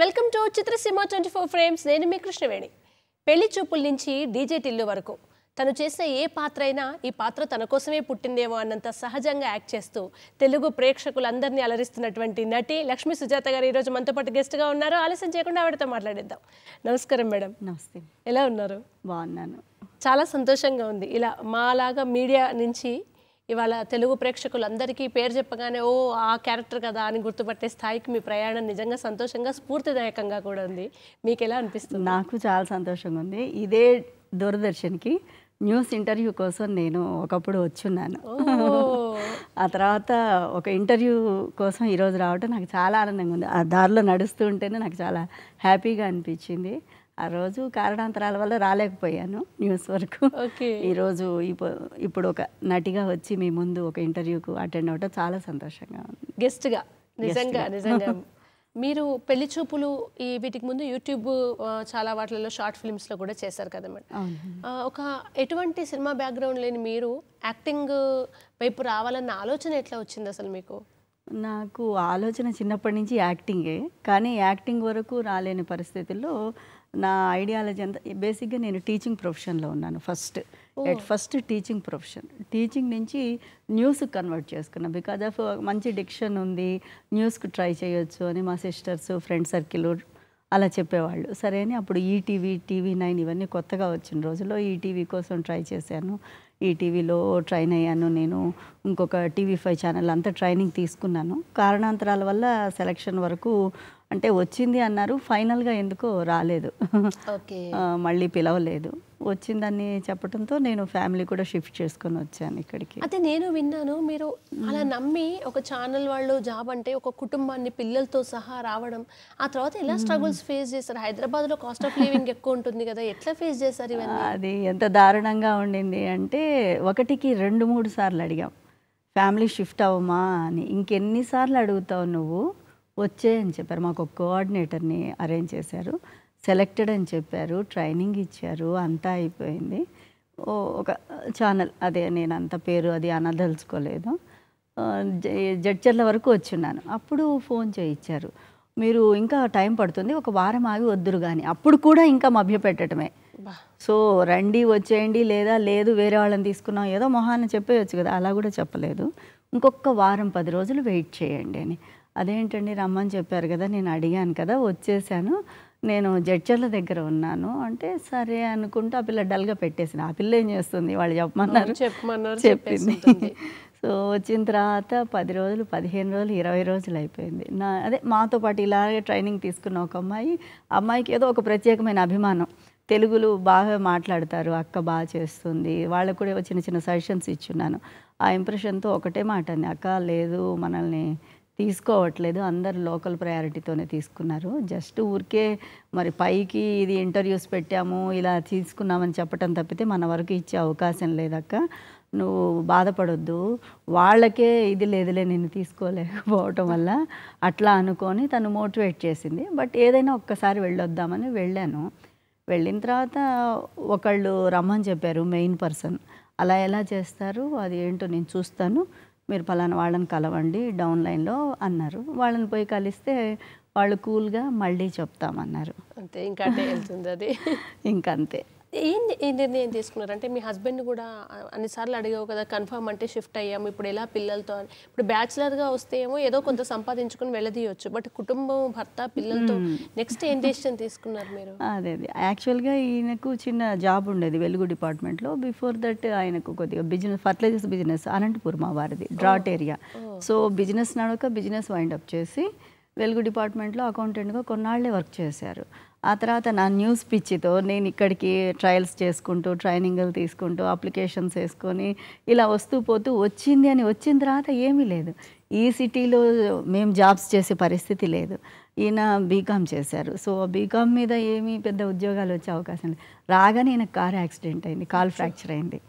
Welcome to చిత్రసీమ twenty four frames నేను మీ కృష్ణవేణి పెళ్లి చూపుల నుంచి డీజే టిల్లు వరకు తను చేసే ఏ పాత్ర అయినా ఈ పాత్ర తన కోసమే పుట్టిందేమో అన్నంత సహజంగా యాక్ట్ చేస్తూ తెలుగు ప్రేక్షకులందరినీ అలరిస్తున్నటువంటి నటి లక్ష్మీ సుజాత గారు ఈరోజు మనతో పాటు గెస్ట్గా ఉన్నారు ఆలస్యం చేయకుండా ఆవిడతో మాట్లాడేద్దాం నమస్కారం మేడం నమస్తే ఎలా ఉన్నారు బాగున్నాను చాలా సంతోషంగా ఉంది ఇలా మాలాగా మీడియా నుంచి ఇవాళ తెలుగు ప్రేక్షకులందరికీ పేరు చెప్పగానే ఓ ఆ క్యారెక్టర్ కదా అని గుర్తుపట్టే స్థాయికి మీ ప్రయాణం నిజంగా సంతోషంగా స్ఫూర్తిదాయకంగా కూడా ఉంది మీకు ఎలా అనిపిస్తుంది నాకు చాలా సంతోషంగా ఉంది ఇదే దూరదర్శన్కి న్యూస్ ఇంటర్వ్యూ కోసం నేను ఒకప్పుడు వచ్చున్నాను ఆ తర్వాత ఒక ఇంటర్వ్యూ కోసం ఈరోజు రావటం నాకు చాలా ఆనందంగా ఉంది ఆ దారిలో నడుస్తూ ఉంటేనే నాకు చాలా హ్యాపీగా అనిపించింది ఆ రోజు కారణాంతరాల వల్ల రాలేకపోయాను న్యూస్ వరకు ఈరోజు ఇప్పుడు ఒక నటిగా వచ్చి మీ ముందు ఒక ఇంటర్వ్యూకు అటెండ్ అవటం చాలా సంతోషంగా ఉంది గెస్ట్గా నిజంగా నిజంగా మీరు పెళ్లి చూపులు ఈ వీటికి ముందు యూట్యూబ్ చాలా వాటిలలో షార్ట్ లో కూడా చేశారు కదా మేడం ఒక ఎటువంటి సినిమా బ్యాక్గ్రౌండ్ లేని మీరు యాక్టింగ్ వైపు రావాలన్న ఆలోచన ఎట్లా వచ్చింది అసలు మీకు నాకు ఆలోచన చిన్నప్పటి నుంచి యాక్టింగే కానీ యాక్టింగ్ వరకు రాలేని పరిస్థితుల్లో నా ఐడియాలజీ అంతా బేసిక్గా నేను టీచింగ్ ప్రొఫెషన్లో ఉన్నాను first at first teaching profession teaching నుంచి న్యూస్ కన్వర్ట్ చేసుకున్నాను బికాజ్ ఆఫ్ మంచి డిక్షన్ ఉంది న్యూస్కి ట్రై చేయొచ్చు అని మా సిస్టర్స్ ఫ్రెండ్ సర్కిల్ అలా చెప్పేవాళ్ళు సరే అని అప్పుడు ఈటీవీ టీవీ నైన్ ఇవన్నీ కొత్తగా వచ్చిన రోజుల్లో ఈటీవీ e కోసం ట్రై చేశాను ఈటీవీలో e ట్రైన్ అయ్యాను నేను ఇంకొక టీవీ ఫైవ్ ఛానల్ అంతా ట్రైనింగ్ తీసుకున్నాను కారణాంతరాల వల్ల సెలక్షన్ వరకు అంటే వచ్చింది అన్నారు ఫైనల్గా ఎందుకో రాలేదు మళ్ళీ పిలవలేదు వచ్చిందని చెప్పడంతో నేను ఫ్యామిలీ కూడా షిఫ్ట్ చేసుకుని వచ్చాను ఇక్కడికి అయితే నేను విన్నాను మీరు అలా నమ్మి ఒక ఛానల్ వాళ్ళు జాబ్ అంటే ఒక కుటుంబాన్ని పిల్లలతో సహా రావడం ఆ తర్వాత ఎలా స్ట్రగుల్స్ ఫేస్ చేశారు హైదరాబాద్లో కాస్ట్ ఆఫ్ లివింగ్ ఎక్కువ ఉంటుంది కదా ఎట్లా ఫేస్ చేశారు ఇవన్నీ అది ఎంత దారుణంగా ఉండింది అంటే ఒకటికి రెండు మూడు సార్లు అడిగాం ఫ్యామిలీ షిఫ్ట్ అవ్వమా అని ఇంకెన్నిసార్లు అడుగుతావు నువ్వు వచ్చేయని చెప్పారు మాకు ఒక కోఆర్డినేటర్ని అరేంజ్ చేశారు సెలెక్టెడ్ అని చెప్పారు ట్రైనింగ్ ఇచ్చారు అంతా అయిపోయింది ఓ ఒక ఛానల్ అదే నేను అంత పేరు అది అనదలుచుకోలేదు జడ్చర్ల వరకు వచ్చున్నాను అప్పుడు ఫోన్ చేయించారు మీరు ఇంకా టైం పడుతుంది ఒక వారం ఆగి వద్దురు కానీ అప్పుడు కూడా ఇంకా మభ్యపెట్టడమే సో రండి వచ్చేయండి లేదా లేదు వేరే వాళ్ళని తీసుకున్నాం ఏదో మొహాన్ని చెప్పేయచ్చు కదా అలా కూడా చెప్పలేదు ఇంకొక వారం పది రోజులు వెయిట్ చేయండి అని అదేంటండి రమ్మని చెప్పారు కదా నేను అడిగాను కదా వచ్చేసాను నేను జడ్చర్ల దగ్గర ఉన్నాను అంటే సరే అనుకుంటూ ఆ పిల్ల డల్గా పెట్టేసింది ఆ పిల్ల ఏం చేస్తుంది వాళ్ళు చెప్పమన్నారు చెప్పమన్నారు చెప్పింది సో వచ్చిన తర్వాత పది రోజులు పదిహేను రోజులు ఇరవై రోజులు అయిపోయింది నా అదే మాతో పాటు ఇలాగే ట్రైనింగ్ తీసుకున్న ఒక అమ్మాయి అమ్మాయికి ఏదో ఒక ప్రత్యేకమైన అభిమానం తెలుగులు బాగా మాట్లాడతారు అక్క బాగా చేస్తుంది వాళ్ళకు కూడా చిన్న చిన్న సజెషన్స్ ఇచ్చున్నాను ఆ ఇంప్రెషన్తో ఒకటే మాట అండి అక్క లేదు మనల్ని తీసుకోవట్లేదు అందరు లోకల్ ప్రయారిటీతోనే తీసుకున్నారు జస్ట్ ఊరికే మరి పైకి ఇది ఇంటర్వ్యూస్ పెట్టాము ఇలా తీసుకున్నామని చెప్పటం తప్పితే మన వరకు ఇచ్చే అవకాశం లేదక్క నువ్వు బాధపడొద్దు వాళ్ళకే ఇది లేదులే నేను తీసుకోలేకపోవటం వల్ల అట్లా అనుకొని తను మోటివేట్ చేసింది బట్ ఏదైనా ఒక్కసారి వెళ్ళొద్దామని వెళ్ళాను వెళ్ళిన తర్వాత ఒకళ్ళు రమ్మని చెప్పారు మెయిన్ పర్సన్ అలా ఎలా చేస్తారు అది ఏంటో నేను చూస్తాను మీరు పలానా వాళ్ళని కలవండి డౌన్ లైన్లో అన్నారు వాళ్ళని పోయి కలిస్తే వాళ్ళు కూల్గా మళ్ళీ చెప్తామన్నారు అంతే ఇంకా అంటే ఇంకంతే ఏం ఏ నిర్ణయం తీసుకున్నారు అంటే మీ హస్బెండ్ కూడా అన్నిసార్లు అడిగావు కదా కన్ఫర్మ్ అంటే షిఫ్ట్ అయ్యాము ఇప్పుడు ఎలా పిల్లలతో అని ఇప్పుడు బ్యాచిలర్గా వస్తే ఏమో ఏదో కొంత సంపాదించుకుని వెళ్ళదీయచ్చు బట్ కుటుంబం భర్త పిల్లలతో నెక్స్ట్ ఏం డెసిషన్ తీసుకున్నారు మీరు అదే అదే యాక్చువల్గా ఈయనకు చిన్న జాబ్ ఉండేది వెలుగు డిపార్ట్మెంట్లో బిఫోర్ దట్ ఆయనకు కొద్దిగా బిజినెస్ ఫర్టిలైజర్స్ బిజినెస్ అనంతపూర్ మా వారిది డ్రాట్ ఏరియా సో బిజినెస్ నడక బిజినెస్ వైండప్ చేసి వెలుగు డిపార్ట్మెంట్లో అకౌంటెంట్గా కొన్నాళ్లే వర్క్ చేశారు ఆ తర్వాత నా న్యూస్ పిచ్చితో నేను ఇక్కడికి ట్రయల్స్ చేసుకుంటూ ట్రైనింగ్లు తీసుకుంటూ అప్లికేషన్స్ వేసుకొని ఇలా వస్తూ పోతూ వచ్చింది అని వచ్చిన తర్వాత ఏమీ లేదు ఈ సిటీలో మేము జాబ్స్ చేసే పరిస్థితి లేదు ఈయన బీకామ్ చేశారు సో బీకామ్ మీద ఏమీ పెద్ద ఉద్యోగాలు వచ్చే అవకాశం లేదు రాగానే ఈయన కార్ యాక్సిడెంట్ అయింది కాల్ ఫ్రాక్చర్ అయింది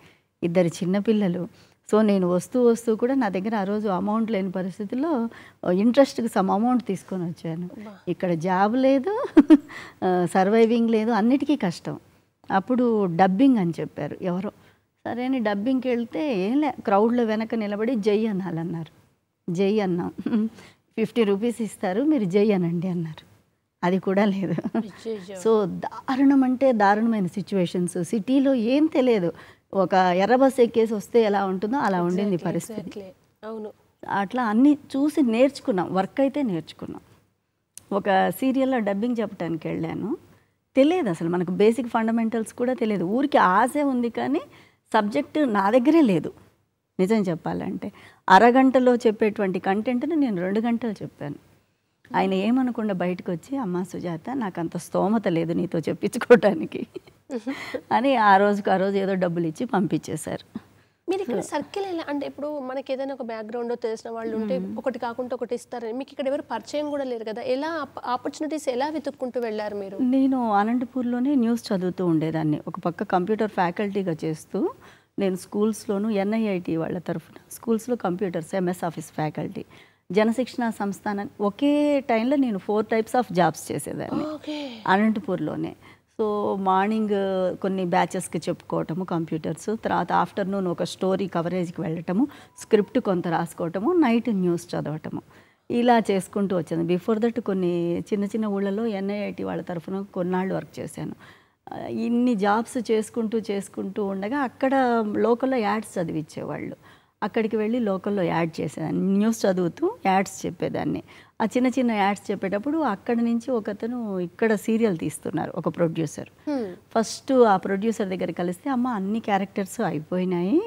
ఇద్దరు చిన్నపిల్లలు సో నేను వస్తూ వస్తూ కూడా నా దగ్గర ఆ రోజు అమౌంట్ లేని పరిస్థితుల్లో ఇంట్రెస్ట్కి సమ్ అమౌంట్ తీసుకొని వచ్చాను ఇక్కడ జాబ్ లేదు సర్వైవింగ్ లేదు అన్నిటికీ కష్టం అప్పుడు డబ్బింగ్ అని చెప్పారు ఎవరో సరే అని డబ్బింగ్కి వెళ్తే ఏం లే క్రౌడ్లో వెనక నిలబడి జై అనాలన్నారు జై అన్నాం ఫిఫ్టీ రూపీస్ ఇస్తారు మీరు జై అనండి అన్నారు అది కూడా లేదు సో దారుణం అంటే దారుణమైన సిచ్యువేషన్స్ సిటీలో ఏం తెలియదు ఒక ఎర్ర బస్సు ఎక్కేసి వస్తే ఎలా ఉంటుందో అలా ఉండింది పరిస్థితి అవును అట్లా అన్నీ చూసి నేర్చుకున్నాం వర్క్ అయితే నేర్చుకున్నాం ఒక సీరియల్లో డబ్బింగ్ చెప్పడానికి వెళ్ళాను తెలియదు అసలు మనకు బేసిక్ ఫండమెంటల్స్ కూడా తెలియదు ఊరికి ఆశే ఉంది కానీ సబ్జెక్టు నా దగ్గరే లేదు నిజం చెప్పాలంటే అరగంటలో చెప్పేటువంటి కంటెంట్ని నేను రెండు గంటలు చెప్పాను ఆయన ఏమనకుండా బయటకు వచ్చి అమ్మ సుజాత నాకు అంత స్తోమత లేదు నీతో చెప్పించుకోవటానికి అని ఆ రోజుకు ఆ రోజు ఏదో డబ్బులు ఇచ్చి పంపించేశారు మీరు ఇక్కడ సర్కిల్ ఎలా అంటే ఇప్పుడు మనకి ఏదైనా ఒక బ్యాక్గ్రౌండ్ తెలిసిన వాళ్ళు ఉంటే ఒకటి కాకుండా ఒకటి ఇస్తారని మీకు ఇక్కడ ఎవరు పరిచయం కూడా లేరు కదా ఎలా ఆపర్చునిటీస్ ఎలా వెతుక్కుంటూ వెళ్ళారు మీరు నేను అనంతపూర్లోనే న్యూస్ చదువుతూ ఉండేదాన్ని ఒక పక్క కంప్యూటర్ ఫ్యాకల్టీగా చేస్తూ నేను స్కూల్స్లోను ఎన్ఐఐటి వాళ్ళ తరఫున స్కూల్స్లో కంప్యూటర్స్ ఎంఎస్ ఆఫీస్ ఫ్యాకల్టీ జనశిక్షణ సంస్థానం ఒకే టైంలో నేను ఫోర్ టైప్స్ ఆఫ్ జాబ్స్ చేసేదాన్ని అనంతపూర్లోనే సో మార్నింగ్ కొన్ని బ్యాచెస్కి చెప్పుకోవటము కంప్యూటర్స్ తర్వాత ఆఫ్టర్నూన్ ఒక స్టోరీ కవరేజ్కి వెళ్ళటము స్క్రిప్ట్ కొంత రాసుకోవటము నైట్ న్యూస్ చదవటము ఇలా చేసుకుంటూ వచ్చాను బిఫోర్ దట్ కొన్ని చిన్న చిన్న ఊళ్ళలో ఎన్ఐఐటి వాళ్ళ తరఫున కొన్నాళ్ళు వర్క్ చేశాను ఇన్ని జాబ్స్ చేసుకుంటూ చేసుకుంటూ ఉండగా అక్కడ లోకల్లో యాడ్స్ చదివిచ్చేవాళ్ళు అక్కడికి వెళ్ళి లోకల్లో యాడ్ చేసేదాన్ని న్యూస్ చదువుతూ యాడ్స్ చెప్పేదాన్ని ఆ చిన్న చిన్న యాడ్స్ చెప్పేటప్పుడు అక్కడ నుంచి ఒకతను ఇక్కడ సీరియల్ తీస్తున్నారు ఒక ప్రొడ్యూసర్ ఫస్ట్ ఆ ప్రొడ్యూసర్ దగ్గర కలిస్తే అమ్మ అన్ని క్యారెక్టర్స్ అయిపోయినాయి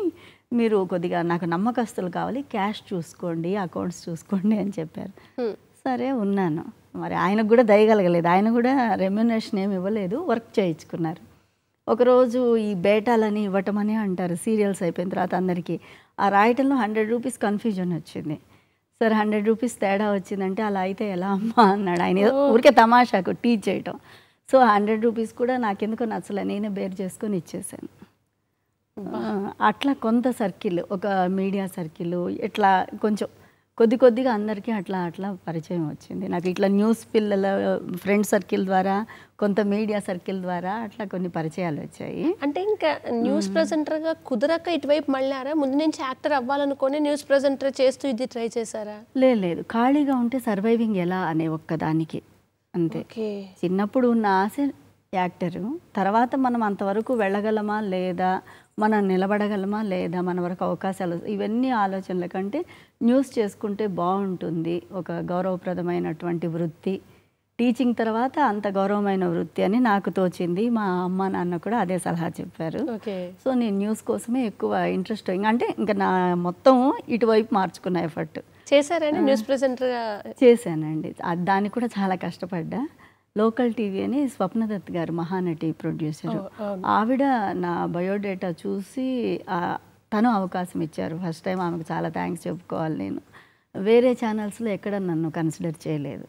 మీరు కొద్దిగా నాకు నమ్మకస్తులు కావాలి క్యాష్ చూసుకోండి అకౌంట్స్ చూసుకోండి అని చెప్పారు సరే ఉన్నాను మరి ఆయనకు కూడా దయగలగలేదు ఆయన కూడా రెమ్యునేషన్ ఏమి ఇవ్వలేదు వర్క్ చేయించుకున్నారు ఒకరోజు ఈ బేటాలని ఇవ్వటమని అంటారు సీరియల్స్ అయిపోయిన తర్వాత అందరికీ ఆ రాయటంలో హండ్రెడ్ రూపీస్ కన్ఫ్యూజన్ వచ్చింది సార్ హండ్రెడ్ రూపీస్ తేడా వచ్చిందంటే అలా అయితే ఎలా అమ్మా అన్నాడు ఆయన ఊరికే తమాషాకు టీచ్ చేయటం సో హండ్రెడ్ రూపీస్ కూడా నాకెందుకు నచ్చలే నేనే బేర్ చేసుకొని ఇచ్చేసాను అట్లా కొంత సర్కిల్ ఒక మీడియా సర్కిల్ ఇట్లా కొంచెం కొద్ది కొద్దిగా అందరికీ అట్లా అట్లా పరిచయం వచ్చింది నాకు ఇట్లా న్యూస్ పిల్లల ఫ్రెండ్ సర్కిల్ ద్వారా కొంత మీడియా సర్కిల్ ద్వారా అట్లా కొన్ని పరిచయాలు వచ్చాయి అంటే ఇంకా న్యూస్ ప్రజెంటర్గా కుదరక ఇటువైపు మళ్ళారా ముందు నుంచి యాక్టర్ అవ్వాలనుకుని న్యూస్ ప్రజెంటర్ చేస్తూ ఇది ట్రై చేశారా లేదు ఖాళీగా ఉంటే సర్వైవింగ్ ఎలా అనే ఒక్కదానికి అంతే చిన్నప్పుడు ఉన్న ఆశ యాక్టరు తర్వాత మనం అంతవరకు వెళ్ళగలమా లేదా మనం నిలబడగలమా లేదా మన వరకు అవకాశాలు ఇవన్నీ ఆలోచనల కంటే న్యూస్ చేసుకుంటే బాగుంటుంది ఒక గౌరవప్రదమైనటువంటి వృత్తి టీచింగ్ తర్వాత అంత గౌరవమైన వృత్తి అని నాకు తోచింది మా అమ్మ నాన్న కూడా అదే సలహా చెప్పారు సో నేను న్యూస్ కోసమే ఎక్కువ ఇంట్రెస్ట్ అంటే ఇంకా నా మొత్తం ఇటువైపు మార్చుకున్న ఎఫర్ట్ చేశారండి న్యూస్ ప్రెసెంటర్ చేశానండి దానికి కూడా చాలా కష్టపడ్డా లోకల్ టీవీ అని స్వప్నదత్ గారు మహానటి ప్రొడ్యూసర్ ఆవిడ నా బయోడేటా చూసి తను అవకాశం ఇచ్చారు ఫస్ట్ టైం ఆమెకు చాలా థ్యాంక్స్ చెప్పుకోవాలి నేను వేరే ఛానల్స్లో ఎక్కడ నన్ను కన్సిడర్ చేయలేదు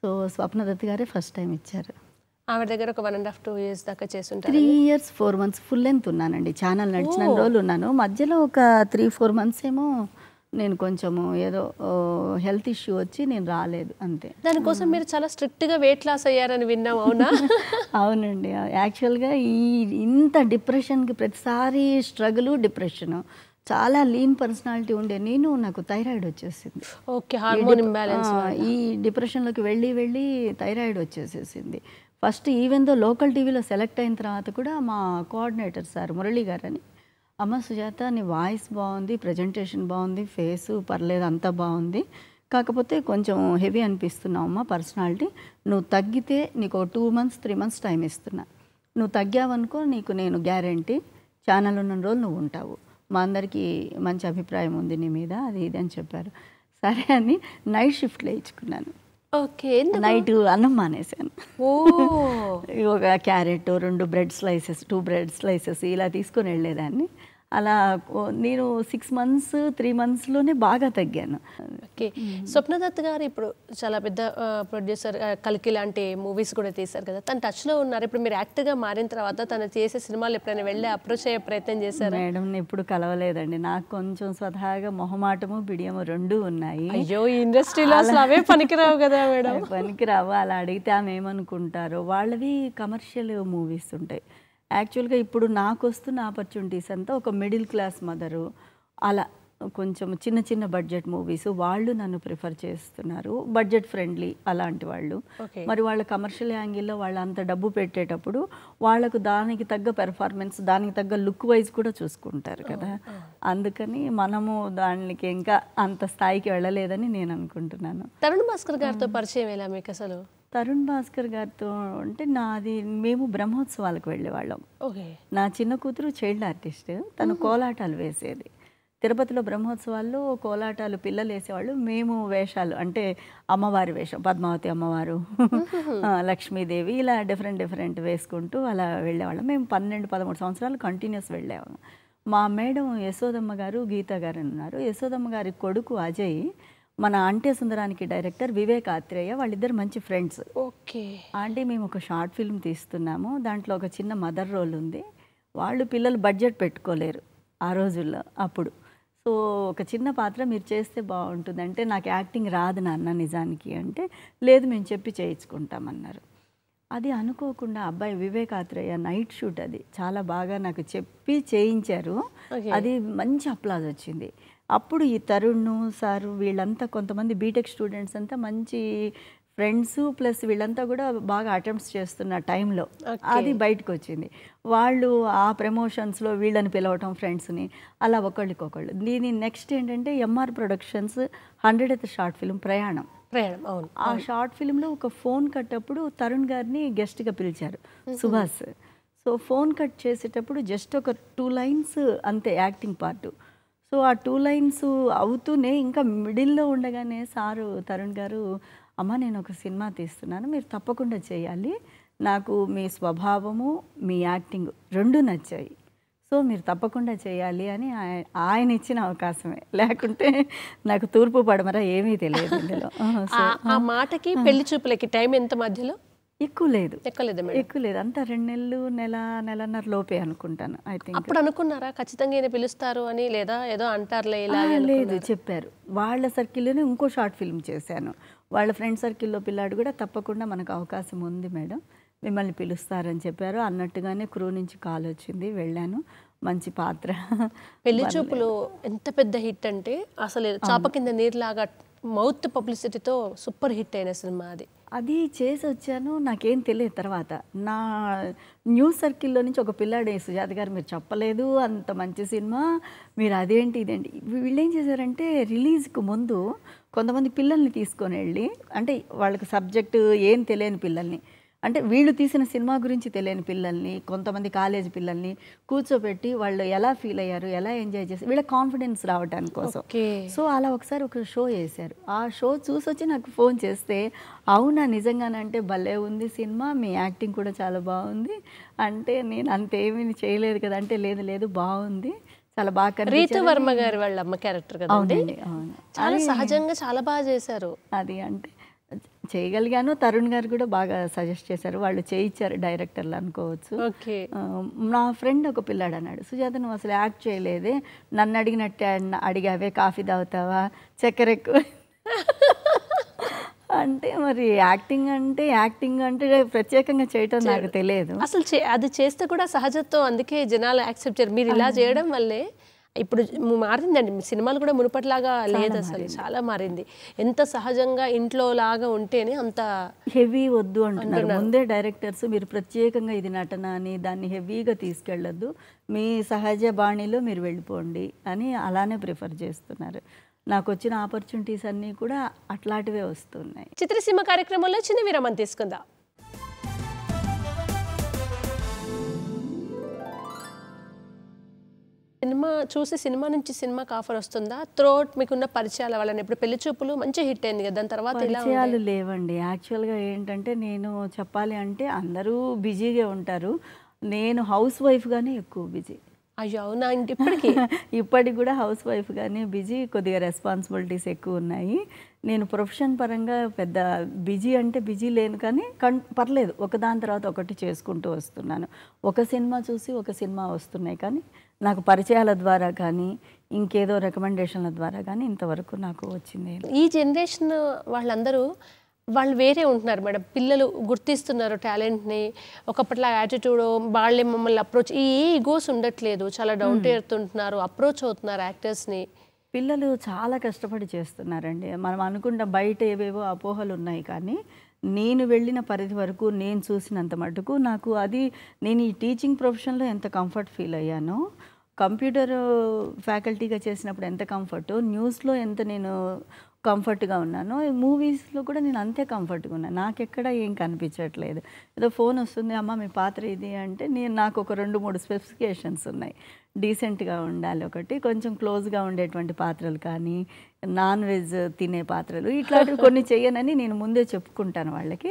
సో స్వప్నదత్ గారే ఫస్ట్ టైం ఇచ్చారు ఆవిడ దగ్గర ఒక one and half two years దాకా చేస్తుంటారు three years four months full length ఉన్నానండి ఛానల్ నడిచిన రోజులు ఉన్నాను మధ్యలో ఒక త్రీ ఫోర్ మంత్స్ ఏమో నేను కొంచెము ఏదో హెల్త్ ఇష్యూ వచ్చి నేను రాలేదు అంతే దానికోసం మీరు చాలా స్ట్రిక్ట్గా వెయిట్ లాస్ అయ్యారని విన్నాం అవునా అవునండి యాక్చువల్గా ఈ ఇంత డిప్రెషన్కి ప్రతిసారి స్ట్రగులు డిప్రెషన్ చాలా లీన్ పర్సనాలిటీ ఉండే నేను నాకు థైరాయిడ్ వచ్చేసింది ఓకే హార్మోన్ ఈ డిప్రెషన్లోకి వెళ్ళి వెళ్ళి థైరాయిడ్ వచ్చేసేసింది ఫస్ట్ ఈవెన్ దో లోకల్ టీవీలో సెలెక్ట్ అయిన తర్వాత కూడా మా కోఆర్డినేటర్ సార్ మురళి గారు అని అమ్మ సుజాత నీ వాయిస్ బాగుంది ప్రజెంటేషన్ బాగుంది ఫేస్ పర్లేదు అంతా బాగుంది కాకపోతే కొంచెం హెవీ అనిపిస్తున్నావు అమ్మ పర్సనాలిటీ నువ్వు తగ్గితే నీకు two months three months time ఇస్తున్నా నువ్వు తగ్గావనుకో నీకు నేను గ్యారంటీ ఛానల్ ఉన్న రోజులు నువ్వు ఉంటావు మా అందరికీ మంచి అభిప్రాయం ఉంది నీ మీద అది ఇది అని చెప్పారు సరే అని నైట్ షిఫ్ట్ లేచుకున్నాను ఓకే నైట్ అన్నం మానేశాను ఒక క్యారెట్ రెండు bread slices two bread slices ఇలా తీసుకొని వెళ్ళేదాన్ని అలా నేను సిక్స్ మంత్స్ త్రీ మంత్స్లోనే బాగా తగ్గాను ఓకే స్వప్నదత్ గారు ఇప్పుడు చాలా పెద్ద ప్రొడ్యూసర్ కలికి లాంటి మూవీస్ కూడా తీశారు కదా తను టచ్లో ఉన్నారు ఇప్పుడు మీరు యాక్టర్గా మారిన తర్వాత తను చేసే సినిమాలు ఎప్పుడైనా వెళ్ళి అప్రోచ్ అయ్యే ప్రయత్నం చేశారు మేడం ఎప్పుడు కలవలేదండి నాకు కొంచెం స్వతహాగా మొహమాటము బిడియము రెండు ఉన్నాయి అయ్యో ఈ ఇండస్ట్రీలో అసలు అవే పనికిరావు కదా మేడం పనికిరావు అలా అడిగితే ఆమె ఏమనుకుంటారు వాళ్ళవి కమర్షియల్ మూవీస్ ఉంటాయి యాక్చువల్గా ఇప్పుడు నాకు వస్తున్న ఆపర్చునిటీస్ అంతా ఒక మిడిల్ క్లాస్ మదరు అలా కొంచెం చిన్న చిన్న బడ్జెట్ మూవీస్ వాళ్ళు నన్ను ప్రిఫర్ చేస్తున్నారు బడ్జెట్ ఫ్రెండ్లీ అలాంటి వాళ్ళు మరి వాళ్ళ కమర్షియల్ యాంగిల్లో వాళ్ళు అంత డబ్బు పెట్టేటప్పుడు వాళ్ళకు దానికి తగ్గ పెర్ఫార్మెన్స్ దానికి తగ్గ లుక్ వైజ్ కూడా చూసుకుంటారు కదా అందుకని మనము దానికి ఇంకా అంత స్థాయికి వెళ్ళలేదని నేను అనుకుంటున్నాను తరుణ్ భాస్కర్ గారితో పరిచయం ఎలా మీకు అసలు తరుణ్ భాస్కర్ గారితో అంటే నాది మేము బ్రహ్మోత్సవాలకు వెళ్ళేవాళ్ళం ఓకే నా చిన్న కూతురు చైల్డ్ ఆర్టిస్ట్ తను కోలాటాలు వేసేది తిరుపతిలో బ్రహ్మోత్సవాల్లో కోలాటాలు పిల్లలు వేసేవాళ్ళు మేము వేషాలు అంటే అమ్మవారి వేషం పద్మావతి అమ్మవారు లక్ష్మీదేవి ఇలా డిఫరెంట్ డిఫరెంట్ వేసుకుంటూ అలా వెళ్ళేవాళ్ళం మేము పన్నెండు పదమూడు సంవత్సరాలు కంటిన్యూస్ వెళ్ళేవాళ్ళం మా మేడం యశోదమ్మ గారు గీత గారు ఉన్నారు యశోదమ్మ గారి కొడుకు అజయ్ మన ఆంటీ సుందరానికి డైరెక్టర్ వివేక్ ఆత్రేయ వాళ్ళిద్దరు మంచి ఫ్రెండ్స్ ఓకే ఆంటీ మేము ఒక షార్ట్ ఫిల్మ్ తీస్తున్నాము దాంట్లో ఒక చిన్న మదర్ రోల్ ఉంది వాళ్ళు పిల్లలు బడ్జెట్ పెట్టుకోలేరు ఆ రోజుల్లో అప్పుడు సో ఒక చిన్న పాత్ర మీరు చేస్తే బాగుంటుంది అంటే నాకు యాక్టింగ్ రాదు నాన్న నిజానికి అంటే లేదు మేము చెప్పి చేయించుకుంటామన్నారు అది అనుకోకుండా అబ్బాయి వివేకాత్రేయ నైట్ షూట్ అది చాలా బాగా నాకు చెప్పి చేయించారు అది మంచి అప్లాజ్ వచ్చింది అప్పుడు ఈ తరుణ్ సార్ వీళ్ళంతా కొంతమంది బీటెక్ స్టూడెంట్స్ అంతా మంచి ఫ్రెండ్స్ ప్లస్ వీళ్ళంతా కూడా బాగా అటెంప్ట్స్ చేస్తున్న టైంలో అది బయటకు వచ్చింది వాళ్ళు ఆ ప్రమోషన్స్లో వీళ్ళని పిలవటం ఫ్రెండ్స్ని అలా ఒకళ్ళకి ఒకళ్ళు దీని నెక్స్ట్ ఏంటంటే M R productions hundred short film ప్రయాణం ప్రయాణం ఆ షార్ట్ ఫిల్మ్లో ఒక ఫోన్ కట్టప్పుడు తరుణ్ గారిని గెస్ట్గా పిలిచారు సుభాష్ సో ఫోన్ కట్ చేసేటప్పుడు జస్ట్ ఒక టూ లైన్స్ అంతే యాక్టింగ్ పార్ట్ సో ఆ టూ లైన్స్ అవుతూనే ఇంకా మిడిల్లో ఉండగానే సారు తరుణ్ గారు అమ్మ నేను ఒక సినిమా తీస్తున్నాను మీరు తప్పకుండా చేయాలి నాకు మీ స్వభావము మీ యాక్టింగ్ రెండు నచ్చాయి సో మీరు తప్పకుండా చేయాలి అని ఆయన ఇచ్చిన అవకాశమే లేకుంటే నాకు తూర్పు పడమరా ఏమీ తెలియదు ఇందులో ఆ మాటకి పెళ్లి చూపులకి టైం ఎంత మధ్యలో ఎక్కువ లేదు ఎక్కువ లేదు అంతా రెండు నెలలు నెల నెలన్నర లోపే అనుకుంటాను ఐ థింక్ అప్పుడు అనుకున్నారా ఖచ్చితంగా పిలుస్తారు అని లేదా ఏదో అంటారులే లేదు చెప్పారు వాళ్ళ సర్కిల్లోనే ఇంకో షార్ట్ ఫిల్మ్ చేశాను వాళ్ళ ఫ్రెండ్ సర్కిల్లో పిల్లాడు కూడా తప్పకుండా మనకు అవకాశం ఉంది మేడం మిమ్మల్ని పిలుస్తారని చెప్పారు అన్నట్టుగానే క్రూ నుంచి కాల్ వచ్చింది వెళ్ళాను మంచి పాత్ర పెళ్లి చూపులు ఎంత పెద్ద హిట్ అంటే అసలు చాప కింద నీరులాగా మౌత్ పబ్లిసిటీతో సూపర్ హిట్ అయిన సినిమా అది అది చేసి వచ్చాను నాకేం తెలియదు తర్వాత నా న్యూస్ సర్కిల్లో నుంచి ఒక పిల్లాడే సుజాత గారు మీరు చెప్పలేదు అంత మంచి సినిమా మీరు అదేంటి ఇదేంటి వీళ్ళు ఏం చేశారంటే రిలీజ్కి ముందు కొంతమంది పిల్లల్ని తీసుకొని వెళ్ళి అంటే వాళ్ళకి సబ్జెక్టు ఏం తెలియని పిల్లల్ని అంటే వీళ్ళు తీసిన సినిమా గురించి తెలియని పిల్లల్ని కొంతమంది కాలేజ్ పిల్లల్ని కూర్చోబెట్టి వాళ్ళు ఎలా ఫీల్ అయ్యారు ఎలా ఎంజాయ్ చేసి వీళ్ళ కాన్ఫిడెన్స్ రావడానికి కోసం సో అలా ఒకసారి ఒక షో వేశారు ఆ షో చూసొచ్చి నాకు ఫోన్ చేస్తే అవునా నిజంగానంటే భలే ఉంది సినిమా మీ యాక్టింగ్ కూడా చాలా బాగుంది అంటే నేను అంతేమీ చేయలేదు కదా అంటే లేదు లేదు బాగుంది చాలా బాగా రీతు వర్మ గారి వాళ్ళ అమ్మ క్యారెక్టర్ కదా చాలా సహజంగా చాలా బాగా చేశారు అది అంటే చేయగలిగాను తరుణ్ గారు కూడా బాగా సజెస్ట్ చేశారు వాళ్ళు చేయించారు డైరెక్టర్లు అనుకోవచ్చు నా ఫ్రెండ్ ఒక పిల్లాడు అన్నాడు సుజాత నువ్వు అసలు యాక్ట్ చేయలేదే నన్ను అడిగినట్టే అడిగావే కాఫీ తాగుతావా చక్కెర ఎక్కువ అంటే మరి యాక్టింగ్ అంటే యాక్టింగ్ అంటే ప్రత్యేకంగా చేయటం నాకు తెలియదు అసలు అది చేస్తే కూడా సహజత్వం అందుకే జనాలు యాక్సెప్ట్ చేయరు మీరు ఇలా చేయడం వల్లే ఇప్పుడు మారిందండి సినిమాలు కూడా మునుపటిలాగా లేదు అసలు చాలా మారింది ఎంత సహజంగా ఇంట్లో లాగా ఉంటేనే అంత హెవీ వద్దు అంటున్నారు ముందే డైరెక్టర్స్ మీరు ప్రత్యేకంగా ఇది నటన అని దాన్ని హెవీగా తీసుకెళ్ళద్దు మీ సహజ బాణిలో మీరు వెళ్ళిపోండి అని అలానే ప్రిఫర్ చేస్తున్నారు నాకు వచ్చిన ఆపర్చునిటీస్ అన్నీ కూడా అట్లాంటివే వస్తున్నాయి చిత్రసీమ కార్యక్రమంలో చిన్న విరామం తీసుకుందాం సినిమా చూసి సినిమా నుంచి సినిమాకి ఆఫర్ వస్తుందా త్రోట్ మీకున్న పరిచయాల వలన ఇప్పుడు పెళ్లి చూపులు మంచి హిట్ అయింది కదా దాని తర్వాత పరిచయాలు లేవండి యాక్చువల్గా ఏంటంటే నేను చెప్పాలి అంటే అందరూ బిజీగా ఉంటారు నేను హౌస్ వైఫ్గానే ఎక్కువ బిజీ అయ్యో అవునా ఇప్పటికి ఇప్పటికి కూడా హౌస్ వైఫ్గానే బిజీ కొద్దిగా రెస్పాన్సిబిలిటీస్ ఎక్కువ ఉన్నాయి నేను ప్రొఫెషన్ పరంగా పెద్ద బిజీ అంటే బిజీ లేను కానీ కన్ పర్లేదు ఒకదాని తర్వాత ఒకటి చేసుకుంటూ వస్తున్నాను ఒక సినిమా చూసి ఒక సినిమా వస్తున్నాయి కానీ నాకు పరిచయాల ద్వారా కానీ ఇంకేదో రికమెండేషన్ల ద్వారా కానీ ఇంతవరకు నాకు వచ్చింది ఈ జనరేషన్ వాళ్ళందరూ వాళ్ళు వేరే ఉంటున్నారు మేడం పిల్లలు గుర్తిస్తున్నారు టాలెంట్ని ఒకప్పట్లో యాటిట్యూడ్ వాళ్ళే మమ్మల్ని అప్రోచ్ ఈ ఈగోస్ ఉండట్లేదు చాలా డౌట్ ఎడుతుంటున్నారు అప్రోచ్ అవుతున్నారు యాక్టర్స్ని పిల్లలు చాలా కష్టపడి చేస్తున్నారండి మనం అనుకుంటాం బయట ఏవేవో అపోహలు ఉన్నాయి కానీ నేను వెళ్ళిన పరిధి వరకు నేను చూసినంత మటుకు నాకు అది నేను ఈ టీచింగ్ ప్రొఫెషన్లో ఎంత కంఫర్ట్ ఫీల్ అయ్యానో కంప్యూటర్ ఫ్యాకల్టీగా చేసినప్పుడు ఎంత కంఫర్ట్ న్యూస్లో ఎంత నేను కంఫర్ట్గా ఉన్నాను మూవీస్లో కూడా నేను అంతే కంఫర్ట్గా ఉన్నాను నాకు ఎక్కడ ఏం కనిపించట్లేదు ఏదో ఫోన్ వస్తుంది అమ్మ మీ పాత్ర ఇది అంటే నేను నాకు ఒక రెండు మూడు స్పెసిఫికేషన్స్ ఉన్నాయి డీసెంట్గా ఉండాలి ఒకటి కొంచెం క్లోజ్గా ఉండేటువంటి పాత్రలు కానీ నాన్ వెజ్ తినే పాత్రలు ఇట్లాంటివి కొన్ని చేయనని నేను ముందే చెప్పుకుంటాను వాళ్ళకి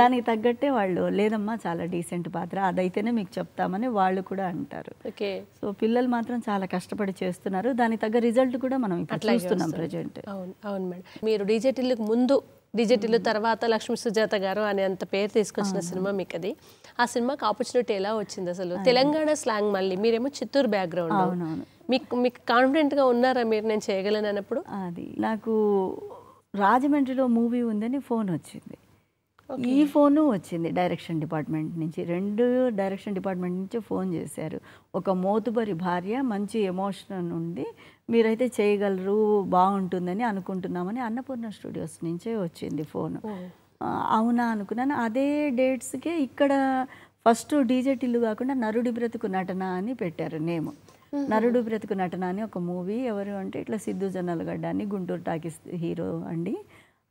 దానికి తగ్గట్టే వాళ్ళు లేదమ్మా చాలా డీసెంట్ పాత్ర అదైతేనే మీకు చెప్తామని వాళ్ళు కూడా అంటారు సో పిల్లలు మాత్రం చాలా కష్టపడి చేస్తున్నారు దానికి తగ్గ రిజల్ట్ కూడా మనం ఇప్పుడు చూస్తున్నాం ప్రజెంట్ అవును అవును మేడం మీరు డీజే ముందు డిజిటల్ తర్వాత లక్ష్మీ సుజాత గారు అనే అంత పేరు తీసుకొచ్చిన సినిమా మీకు అది ఆ సినిమాకి ఆపర్చునిటీ ఎలా వచ్చింది అసలు తెలంగాణ స్లాంగ్ మళ్ళీ మీరేమో చిత్తూరు బ్యాక్గ్రౌండ్ మీకు మీకు కాన్ఫిడెంట్గా ఉన్నారా మీరు నేను చేయగలను అన్నప్పుడు అది నాకు రాజమండ్రిలో మూవీ ఉందని ఫోన్ వచ్చింది ఈ ఫోను వచ్చింది డైరెక్షన్ డిపార్ట్మెంట్ నుంచి రెండు డైరెక్షన్ డిపార్ట్మెంట్ నుంచి ఫోన్ చేశారు ఒక మోతుబరి భార్య మంచి ఎమోషన్ ఉండి మీరైతే చేయగలరు బాగుంటుందని అనుకుంటున్నామని అన్నపూర్ణ స్టూడియోస్ నుంచే వచ్చింది ఫోన్ అవునా అనుకున్నాను అదే డేట్స్కే ఇక్కడ ఫస్ట్ డీజేటిల్లు కాకుండా నరుడి బ్రతుకు నటన అని పెట్టారు నేమ్ నరుడు బ్రతుకు నటన అని ఒక మూవీ ఎవరు అంటే ఇట్లా సిద్ధు గడ్డ అని గుంటూరు టాకీస్ హీరో అండి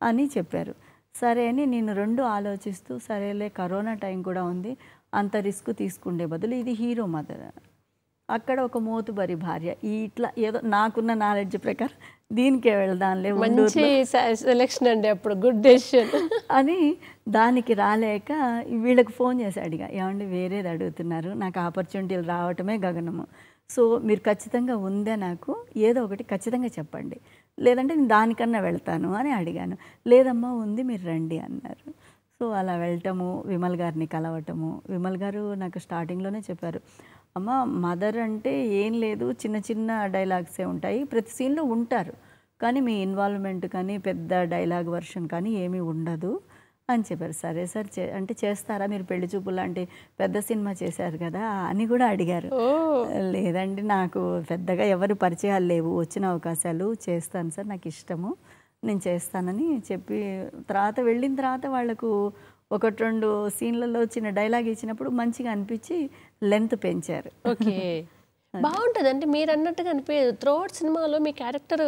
అని చెప్పారు సరే అని నేను రెండు ఆలోచిస్తూ సరేలే కరోనా టైం కూడా ఉంది అంత రిస్క్ తీసుకుండే బదులు ఇది హీరో మదర్ అక్కడ ఒక మోతుబరి భార్య ఇట్లా ఏదో నాకున్న నాలెడ్జ్ ప్రకారం దీనికే వెళ్దాంలే మంచి సెలెక్షన్ అండి అప్పుడు గుడ్ డెసిషన్ అని దానికి రాలేక వీళ్ళకి ఫోన్ చేశాడు ఇక ఏమండి వేరేది అడుగుతున్నారు నాకు ఆపర్చునిటీలు రావటమే గగనము సో మీరు ఖచ్చితంగా ఉందే నాకు ఏదో ఒకటి ఖచ్చితంగా చెప్పండి లేదంటే నేను దానికన్నా వెళ్తాను అని అడిగాను లేదమ్మా ఉంది మీరు రండి అన్నారు సో అలా వెళ్ళటము విమల్ గారిని కలవటము విమల్ గారు నాకు స్టార్టింగ్లోనే చెప్పారు అమ్మ మదర్ అంటే ఏం లేదు చిన్న చిన్న డైలాగ్సే ఉంటాయి ప్రతి సీన్లో ఉంటారు కానీ మీ ఇన్వాల్వ్మెంట్ కానీ పెద్ద డైలాగ్ వర్షన్ కానీ ఏమీ ఉండదు అని చెప్పారు సరే సార్ చే అంటే చేస్తారా మీరు పెళ్లి చూపు లాంటి పెద్ద సినిమా చేశారు కదా అని కూడా అడిగారు లేదండి నాకు పెద్దగా ఎవరు పరిచయాలు లేవు వచ్చిన అవకాశాలు చేస్తాను సార్ నాకు ఇష్టము నేను చేస్తానని చెప్పి తర్వాత వెళ్ళిన తర్వాత వాళ్లకు ఒకటి రెండు సీన్లలో చిన్న డైలాగ్ ఇచ్చినప్పుడు మంచిగా అనిపించి లెంత్ పెంచారు ఓకే బాగుంటుంది అంటే మీరు అన్నట్టుగా అనిపించదు త్రోఅవుట్ సినిమాలో మీ క్యారెక్టర్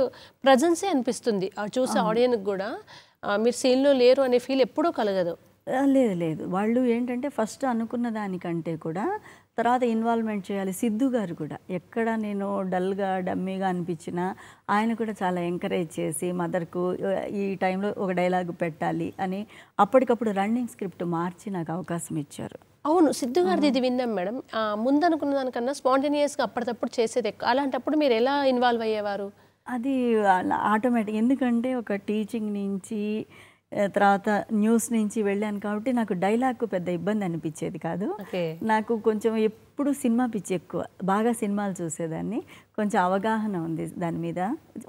ప్రజెన్సే అనిపిస్తుంది చూసే ఆడియన్కి కూడా మీరు సీన్లో లేరు అనే ఫీల్ ఎప్పుడూ కలగదు లేదు లేదు వాళ్ళు ఏంటంటే ఫస్ట్ అనుకున్న దానికంటే కూడా తర్వాత ఇన్వాల్వ్మెంట్ చేయాలి సిద్ధు గారు కూడా ఎక్కడ నేను డల్గా డమ్మీగా అనిపించినా ఆయన కూడా చాలా ఎంకరేజ్ చేసి మదర్కు ఈ టైంలో ఒక డైలాగ్ పెట్టాలి అని అప్పటికప్పుడు రన్నింగ్ స్క్రిప్ట్ మార్చి నాకు అవకాశం ఇచ్చారు అవును సిద్ధు గారిది ఇది విన్నాం మేడం ముందనుకున్న దానికన్నా స్పాంటేనియస్గా అప్పటికప్పుడు చేసేది అలాంటప్పుడు మీరు ఎలా ఇన్వాల్వ్ అయ్యేవారు అది ఆటోమేటిక్ ఎందుకంటే ఒక టీచింగ్ నుంచి తర్వాత న్యూస్ నుంచి వెళ్ళాను కాబట్టి నాకు డైలాగ్ పెద్ద ఇబ్బంది అనిపించేది కాదు నాకు కొంచెం ఎప్పుడు సినిమా పిచ్చి ఎక్కువ బాగా సినిమాలు చూసేదాన్ని కొంచెం అవగాహన ఉంది దాని మీద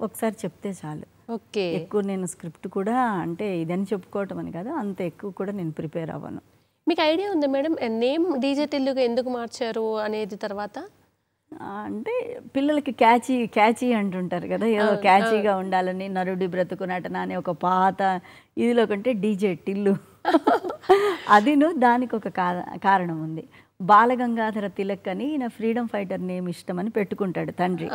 ఒకసారి చెప్తే చాలు ఓకే ఎక్కువ నేను స్క్రిప్ట్ కూడా అంటే ఇదని చెప్పుకోవటం అని కాదు అంత ఎక్కువ కూడా నేను ప్రిపేర్ అవ్వను మీకు ఐడియా ఉంది మేడం నేమ్ డీజే తెలుగు ఎందుకు మార్చారు అనేది తర్వాత అంటే పిల్లలకి క్యాచీ క్యాచీ అంటుంటారు కదా ఏదో క్యాచీగా ఉండాలని నరుడి బ్రతుకు నటన అనే ఒక పాత ఇదిలో కంటే డీజే టిల్లు అదిను దానికి ఒక కారణం ఉంది బాలగంగాధర తిలక్ అని ఈయన ఫ్రీడమ్ ఫైటర్ నేమ్ ఇష్టం అని పెట్టుకుంటాడు తండ్రి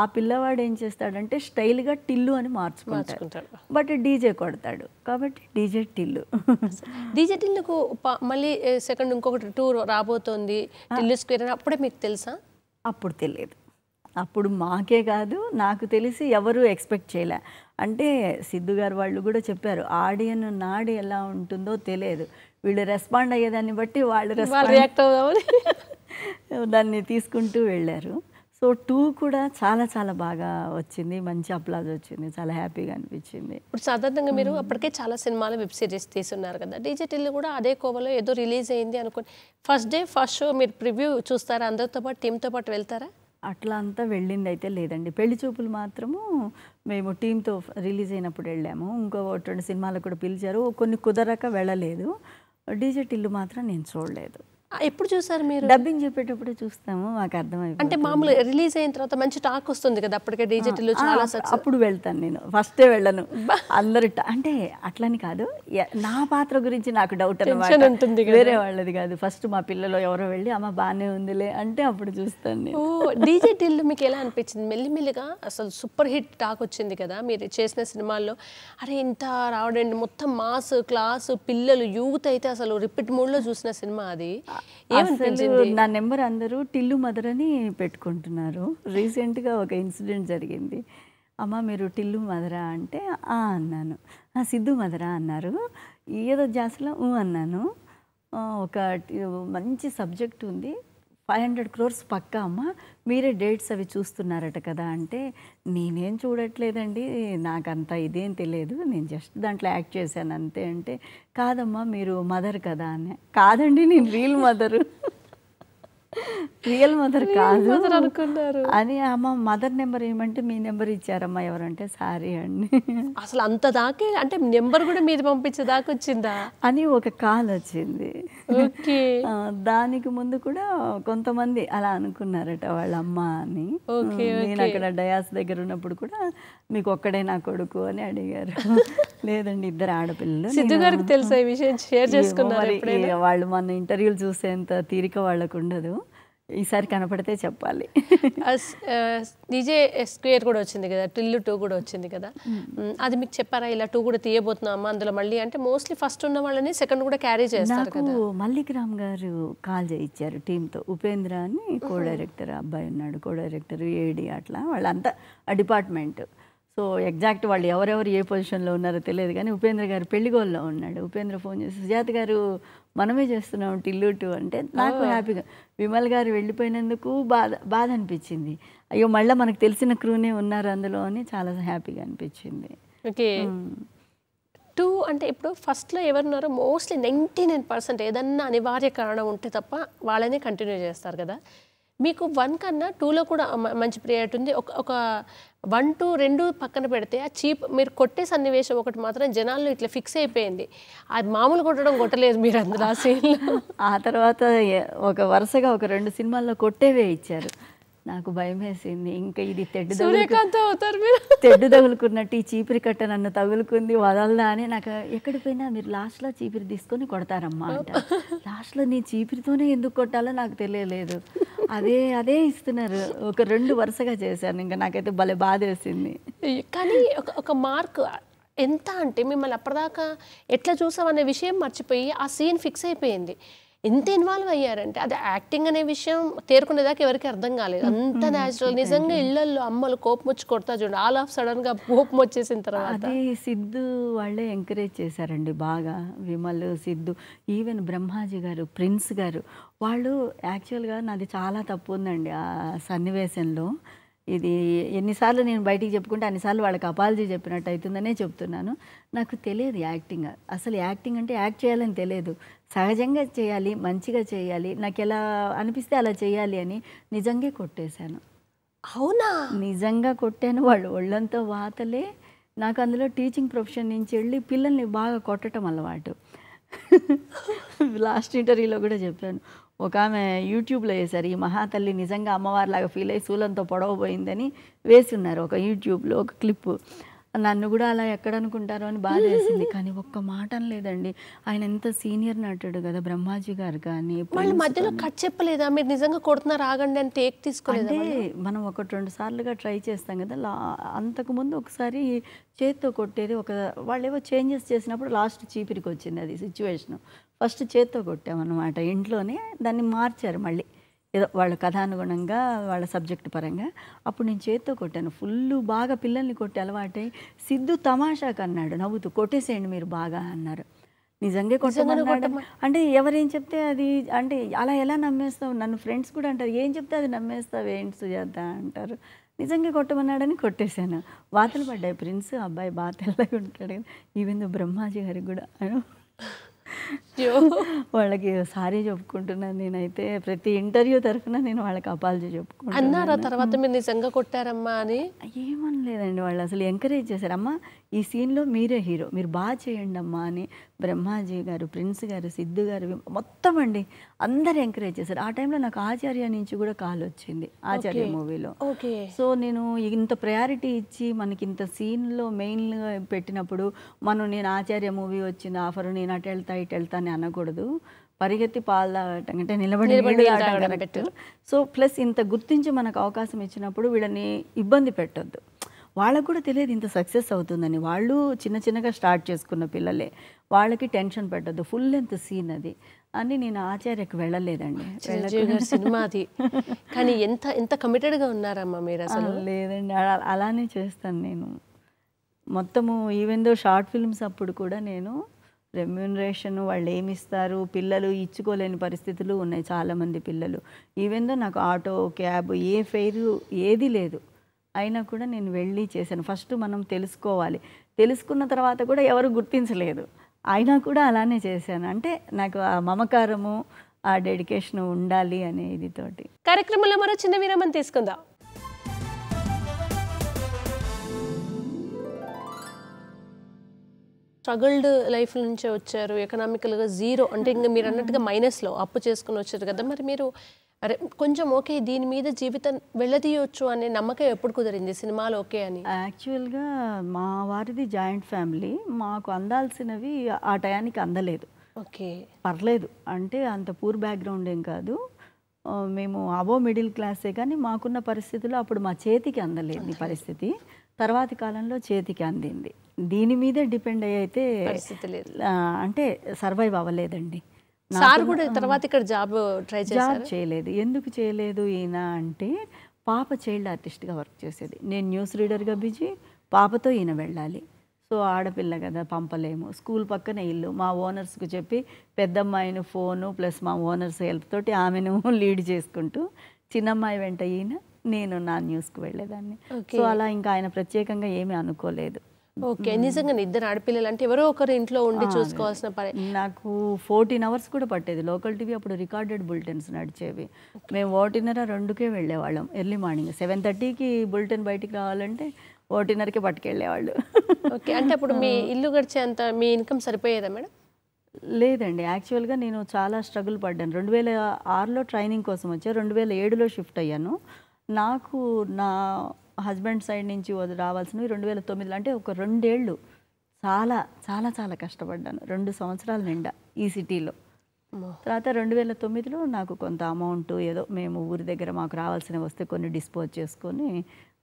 ఆ పిల్లవాడు ఏం చేస్తాడంటే స్టైల్గా టిల్లు అని మార్చుకుంటాడు బట్ డీజే కొడతాడు కాబట్టి డీజే టిల్లు డీజే టిల్లుకు మళ్ళీ సెకండ్ ఇంకొకటి టూర్ రాబోతోంది టిల్లు స్క్వేర్ అని అప్పుడే మీకు తెలుసా అప్పుడు తెలియదు అప్పుడు మాకే కాదు నాకు తెలిసి ఎవరు ఎక్స్పెక్ట్ చేయలే అంటే సిద్ధు గారు వాళ్ళు కూడా చెప్పారు ఆడియన్ నాడి ఎలా ఉంటుందో తెలియదు వీళ్ళు రెస్పాండ్ అయ్యేదాన్ని బట్టి వాళ్ళు రెస్పాండ్ దాన్ని తీసుకుంటూ వెళ్ళారు సో టూ కూడా చాలా చాలా బాగా వచ్చింది మంచి అప్లాజ్ వచ్చింది చాలా హ్యాపీగా అనిపించింది ఇప్పుడు సాధారణంగా మీరు అప్పటికే చాలా సినిమాలు వెబ్ సిరీస్ తీసున్నారు కదా డిజిటల్ కూడా అదే కోవలో ఏదో రిలీజ్ అయింది అనుకోండి ఫస్ట్ డే ఫస్ట్ షో మీరు ప్రివ్యూ చూస్తారా అందరితో పాటు టీంతో పాటు వెళ్తారా అట్లా అంతా వెళ్ళింది అయితే లేదండి పెళ్లి చూపులు మాత్రము మేము టీంతో రిలీజ్ అయినప్పుడు వెళ్ళాము ఇంకో రెండు సినిమాలకు కూడా పిలిచారు కొన్ని కుదరక వెళ్ళలేదు డీజే ఇల్లు మాత్రం నేను చూడలేదు ఎప్పుడు చూసారు మీరు డబ్బింగ్ చెప్పేటప్పుడు చూస్తాము మాకు అర్థమైంది అంటే మామూలు రిలీజ్ అయిన తర్వాత మంచి టాక్ వస్తుంది కదా అప్పటికే డిజిటల్ చాలా అప్పుడు వెళ్తాను నేను ఫస్టే వెళ్ళను అందరు అంటే అట్లని కాదు నా పాత్ర గురించి నాకు డౌట్ అనమాట వేరే వాళ్ళది కాదు ఫస్ట్ మా పిల్లలు ఎవరో వెళ్ళి అమ్మ బాగానే ఉందిలే అంటే అప్పుడు చూస్తాను డిజిటల్ మీకు ఎలా అనిపించింది మెల్లిమెల్లిగా అసలు సూపర్ హిట్ టాక్ వచ్చింది కదా మీరు చేసిన సినిమాల్లో అరే ఇంత రావడండి మొత్తం మాస్ క్లాస్ పిల్లలు యూత్ అయితే అసలు రిపీట్ మూడ్లో చూసిన సినిమా అది ఏమనిపించింది నా నెంబర్ అందరూ టిల్లు మదర్ అని పెట్టుకుంటున్నారు రీసెంట్గా ఒక ఇన్సిడెంట్ జరిగింది అమ్మ మీరు టిల్లు మదరా అంటే ఆ అన్నాను సిద్ధు మదరా అన్నారు ఏదో జాస్లో అన్నాను ఒక మంచి సబ్జెక్ట్ ఉంది ఫైవ్ హండ్రెడ్ క్రోర్స్ పక్కా అమ్మ మీరే డేట్స్ అవి చూస్తున్నారట కదా అంటే నేనేం చూడట్లేదండి నాకు అంత ఇదేం తెలియదు నేను జస్ట్ దాంట్లో యాక్ట్ చేశాను అంతే అంటే కాదమ్మా మీరు మదర్ కదా అని కాదండి నేను రీల్ మదరు రియల్ మదర్ కాదు అనుకున్నారు అని అమ్మ మదర్ నెంబర్ ఏమంటే మీ నెంబర్ ఇచ్చారమ్మా ఎవరంటే సారీ అండి అసలు అంత దాకే అంటే నెంబర్ కూడా మీరు పంపించే దాకా వచ్చిందా అని ఒక కాల్ వచ్చింది దానికి ముందు కూడా కొంతమంది అలా అనుకున్నారట వాళ్ళ అమ్మ అని నేను అక్కడ డయాస్ దగ్గర ఉన్నప్పుడు కూడా మీకు ఒక్కడే నా కొడుకు అని అడిగారు లేదండి ఇద్దరు ఆడపిల్లలు సిద్ధు గారికి తెలుసా ఈ విషయం షేర్ చేసుకున్నారు వాళ్ళు మన ఇంటర్వ్యూలు చూసేంత తీరిక వాళ్ళకు ఉండదు ఈసారి కనపడితే చెప్పాలి డీజే స్క్వేర్ కూడా వచ్చింది కదా టిల్లు టూ కూడా వచ్చింది కదా hmm. అది మీకు చెప్పారా ఇలా టూ కూడా తీయబోతున్నామా అందులో మళ్ళీ అంటే మోస్ట్లీ ఫస్ట్ ఉన్న వాళ్ళని సెకండ్ కూడా క్యారీ చేస్తారు కదా మల్లిక్ రామ్ గారు కాల్ చేయించారు టీంతో ఉపేంద్ర అని కో hmm. డైరెక్టర్ అబ్బాయి ఉన్నాడు కో డైరెక్టర్ ఏడి అట్లా వాళ్ళంతా డిపార్ట్మెంట్ సో ఎగ్జాక్ట్ వాళ్ళు ఎవరెవరు ఏ పొజిషన్లో ఉన్నారో తెలియదు కానీ ఉపేంద్ర గారు పెళ్లిగోల్లో ఉన్నాడు ఉపేంద్ర ఫోన్ చేసి సుజాత గారు మనమే చేస్తున్నాం టిల్లు టు అంటే నాకు హ్యాపీగా విమల్ గారు వెళ్ళిపోయినందుకు బాధ బాధ అనిపించింది అయ్యో మళ్ళీ మనకు తెలిసిన క్రూనే ఉన్నారు అందులో అని చాలా హ్యాపీగా అనిపించింది ఓకే టూ అంటే ఇప్పుడు ఫస్ట్లో ఎవరున్నారో మోస్ట్లీ నైంటీ నైన్ పర్సెంట్ ఏదన్నా అనివార్య కారణం ఉంటే తప్ప వాళ్ళనే కంటిన్యూ చేస్తారు కదా మీకు వన్ కన్నా టూలో కూడా మంచి ప్రియారిటీ ఉంది ఒక ఒక వన్ టూ రెండు పక్కన పెడితే ఆ చీప్ మీరు కొట్టే సన్నివేశం ఒకటి మాత్రం జనాల్లో ఇట్లా ఫిక్స్ అయిపోయింది అది మామూలు కొట్టడం కొట్టలేదు మీరు అందులో ఆ సీన్లో ఆ తర్వాత ఒక వరుసగా ఒక రెండు సినిమాల్లో కొట్టేవే ఇచ్చారు నాకు భయం వేసింది ఇంకా ఇది తెడ్డు తెడ్డు తగులుకున్నట్టు ఈ చీపిరి కట్ట నన్ను తగులుకుంది వదలదా అని నాకు ఎక్కడికి పోయినా మీరు లాస్ట్లో చీపిరి తీసుకొని కొడతారమ్మా అంట లాస్ట్లో నీ చీపిరితోనే ఎందుకు కొట్టాలో నాకు తెలియలేదు అదే అదే ఇస్తున్నారు ఒక రెండు వరుసగా చేశాను ఇంకా నాకైతే భలే బాధ వేసింది కానీ ఒక మార్క్ ఎంత అంటే మిమ్మల్ని అప్పటిదాకా ఎట్లా చూసామనే విషయం మర్చిపోయి ఆ సీన్ ఫిక్స్ అయిపోయింది ఎంత ఇన్వాల్వ్ అయ్యారంటే అది యాక్టింగ్ అనే విషయం దాకా ఎవరికి అర్థం కాలేదు అంత న్యాచురల్ నిజంగా ఇళ్లలో అమ్మలు కోపం వచ్చి కొడతా చూడండి ఆల్ ఆఫ్ సడన్ గా కోపం వచ్చేసిన తర్వాత సిద్ధు వాళ్ళే ఎంకరేజ్ చేశారండి బాగా విమల్ సిద్ధు ఈవెన్ బ్రహ్మాజీ గారు ప్రిన్స్ గారు వాళ్ళు యాక్చువల్గా నాది చాలా తప్పు ఉందండి ఆ సన్నివేశంలో ఇది ఎన్నిసార్లు నేను బయటికి చెప్పుకుంటే అన్నిసార్లు వాళ్ళకి అపాలజీ చెప్పినట్టు అవుతుందనే చెప్తున్నాను నాకు తెలియదు యాక్టింగ్ అసలు యాక్టింగ్ అంటే యాక్ట్ చేయాలని తెలియదు సహజంగా చేయాలి మంచిగా చేయాలి నాకు ఎలా అనిపిస్తే అలా చేయాలి అని నిజంగా కొట్టేశాను అవునా నిజంగా కొట్టాను వాళ్ళు ఒళ్ళంతా వాతలే నాకు అందులో టీచింగ్ ప్రొఫెషన్ నుంచి వెళ్ళి పిల్లల్ని బాగా కొట్టడం అలవాటు లాస్ట్ ఇంటర్వ్యూలో కూడా చెప్పాను ఒక ఆమె యూట్యూబ్లో వేశారు ఈ మహాతల్లి నిజంగా అమ్మవారిలాగా ఫీల్ అయ్యి శూలంతో పొడవబోయిందని వేసున్నారు ఒక యూట్యూబ్లో ఒక క్లిప్ నన్ను కూడా అలా ఎక్కడనుకుంటారో అని బాధ వేసింది కానీ ఒక్క మాట లేదండి ఆయన ఎంత సీనియర్ నటుడు కదా బ్రహ్మాజీ గారు కానీ మళ్ళీ మధ్యలో కట్ చెప్పలేదా మీరు నిజంగా కొడుతున్నారు ఆగండి అని టేక్ తీసుకోలేదు మనం ఒకటి రెండు సార్లుగా ట్రై చేస్తాం కదా అంతకు ముందు ఒకసారి చేత్తో కొట్టేది ఒక వాళ్ళు ఏవో చేంజెస్ చేసినప్పుడు లాస్ట్ చీపిరికి వచ్చింది అది సిచ్యువేషన్ ఫస్ట్ చేత్తో కొట్టామన్నమాట ఇంట్లోనే దాన్ని మార్చారు మళ్ళీ ఏదో వాళ్ళ కథానుగుణంగా వాళ్ళ సబ్జెక్ట్ పరంగా అప్పుడు నేను చేత్తో కొట్టాను ఫుల్ బాగా పిల్లల్ని కొట్టి అలవాటై సిద్ధు తమాషాకు అన్నాడు నవ్వుతూ కొట్టేసేయండి మీరు బాగా అన్నారు నిజంగా కొట్టమన్నాడు అంటే ఎవరేం చెప్తే అది అంటే అలా ఎలా నమ్మేస్తావు నన్ను ఫ్రెండ్స్ కూడా అంటారు ఏం చెప్తే అది నమ్మేస్తావు ఏంటి సుజాత అంటారు నిజంగా కొట్టమన్నాడని కొట్టేశాను వాతలు పడ్డాయి ప్రిన్స్ అబ్బాయి బాగా తెల్లగా ఉంటాడు ఈవెందు బ్రహ్మాజీ గారికి కూడా వాళ్ళకి సారీ చెప్పుకుంటున్నాను నేనైతే ప్రతి ఇంటర్వ్యూ తరఫున నేను వాళ్ళకి అపాలజీ చెప్పుకుంటాను అన్నారా తర్వాత మీరు నిజంగా కొట్టారమ్మా అని ఏమనలేదండి వాళ్ళు అసలు ఎంకరేజ్ చేశారు అమ్మా ఈ సీన్లో మీరే హీరో మీరు బాగా చేయండి అమ్మా అని బ్రహ్మాజీ గారు ప్రిన్స్ గారు సిద్ధు గారు మొత్తం అండి అందరు ఎంకరేజ్ చేశారు ఆ టైంలో నాకు ఆచార్య నుంచి కూడా కాల్ వచ్చింది ఆచార్య మూవీలో సో నేను ఇంత ప్రయారిటీ ఇచ్చి మనకి ఇంత సీన్లో మెయిన్గా పెట్టినప్పుడు మనం నేను ఆచార్య మూవీ వచ్చింది ఆఫర్ నేను అటు వెళ్తా ఇటు వెళ్తా అని అనకూడదు పరిగెత్తి పాలు తాగటం అంటే నిలబడి పెట్టు సో ప్లస్ ఇంత గుర్తించి మనకు అవకాశం ఇచ్చినప్పుడు వీళ్ళని ఇబ్బంది పెట్టొద్దు వాళ్ళకు కూడా తెలియదు ఇంత సక్సెస్ అవుతుందని వాళ్ళు చిన్న చిన్నగా స్టార్ట్ చేసుకున్న పిల్లలే వాళ్ళకి టెన్షన్ పెట్టద్దు ఫుల్ లెంత్ సీన్ అది అని నేను ఆచార్యకు వెళ్ళలేదండి సినిమాది కానీ ఎంత ఎంత కమిటెడ్గా ఉన్నారమ్మా మీరు అసలు లేదండి అలానే చేస్తాను నేను మొత్తము ఈవెన్ దో షార్ట్ ఫిల్మ్స్ అప్పుడు కూడా నేను రెమ్యూనరేషన్ వాళ్ళు ఏమిస్తారు పిల్లలు ఇచ్చుకోలేని పరిస్థితులు ఉన్నాయి చాలామంది పిల్లలు ఈవెన్ దో నాకు ఆటో క్యాబ్ ఏ ఫెయిరు ఏది లేదు అయినా కూడా నేను వెళ్ళి చేశాను ఫస్ట్ మనం తెలుసుకోవాలి తెలుసుకున్న తర్వాత కూడా ఎవరు గుర్తించలేదు అయినా కూడా అలానే చేశాను అంటే నాకు ఆ మమకారము ఆ డెడికేషన్ ఉండాలి అనే ఇది తోటి కార్యక్రమంలో మరో చిన్న విరామం తీసుకుందాం స్ట్రగుల్డ్ లైఫ్ నుంచే వచ్చారు ఎకనామికల్గా జీరో అంటే ఇంకా మీరు అన్నట్టుగా మైనస్లో అప్పు చేసుకుని వచ్చారు కదా మరి మీరు అరే కొంచెం ఓకే దీని మీద జీవితం వెళ్ళదీయొచ్చు అనే నమ్మకం ఎప్పుడు కుదిరింది సినిమాలు ఓకే అని యాక్చువల్గా మా వారిది జాయింట్ ఫ్యామిలీ మాకు అందాల్సినవి ఆ టయానికి అందలేదు ఓకే పర్లేదు అంటే అంత పూర్ బ్యాక్గ్రౌండ్ ఏం కాదు మేము అబో మిడిల్ క్లాసే కానీ మాకున్న పరిస్థితుల్లో అప్పుడు మా చేతికి అందలేని పరిస్థితి తర్వాతి కాలంలో చేతికి అందింది దీని మీదే డిపెండ్ అయ్యి అయితే అంటే సర్వైవ్ అవ్వలేదండి సార్ కూడా తర్వాత ఇక్కడ జాబ్ ట్రై జాబ్ చేయలేదు ఎందుకు చేయలేదు ఈయన అంటే పాప చైల్డ్ ఆర్టిస్ట్గా వర్క్ చేసేది నేను న్యూస్ రీడర్గా బిజీ పాపతో ఈయన వెళ్ళాలి సో ఆడపిల్ల కదా పంపలేము స్కూల్ పక్కన ఇల్లు మా ఓనర్స్కు చెప్పి పెద్దమ్మాయిని ఫోను ప్లస్ మా ఓనర్స్ హెల్ప్ తోటి ఆమెను లీడ్ చేసుకుంటూ చిన్నమ్మాయి వెంట ఈయన నేను నా న్యూస్కి వెళ్ళేదాన్ని సో అలా ఇంకా ఆయన ప్రత్యేకంగా ఏమీ అనుకోలేదు ఓకే నిజంగా ఇద్దరు ఆడపిల్లలు అంటే ఎవరో ఒకరు ఇంట్లో ఉండి చూసుకోవాల్సిన పని నాకు ఫోర్టీన్ అవర్స్ కూడా పట్టేది లోకల్ టీవీ అప్పుడు రికార్డెడ్ బులెటిన్స్ నడిచేవి మేము ఒకటిన్నర రెండుకే వెళ్ళేవాళ్ళం ఎర్లీ మార్నింగ్ సెవెన్ థర్టీకి బులెటిన్ బయటికి రావాలంటే ఒకటిన్నరకి పట్టుకెళ్ళేవాళ్ళు ఓకే అంటే అప్పుడు మీ ఇల్లు గడిచేంత మీ ఇన్కమ్ సరిపోయేదా మేడం లేదండి యాక్చువల్గా నేను చాలా స్ట్రగుల్ పడ్డాను రెండు వేల ఆరులో ట్రైనింగ్ కోసం వచ్చాను రెండు వేల ఏడులో షిఫ్ట్ అయ్యాను నాకు నా హస్బెండ్ సైడ్ నుంచి రావాల్సినవి రెండు వేల తొమ్మిదిలో అంటే ఒక రెండేళ్ళు చాలా చాలా చాలా కష్టపడ్డాను రెండు సంవత్సరాల నిండా ఈ సిటీలో తర్వాత రెండు వేల తొమ్మిదిలో నాకు కొంత అమౌంట్ ఏదో మేము ఊరి దగ్గర మాకు రావాల్సిన వస్తే కొన్ని డిస్పోజ్ చేసుకొని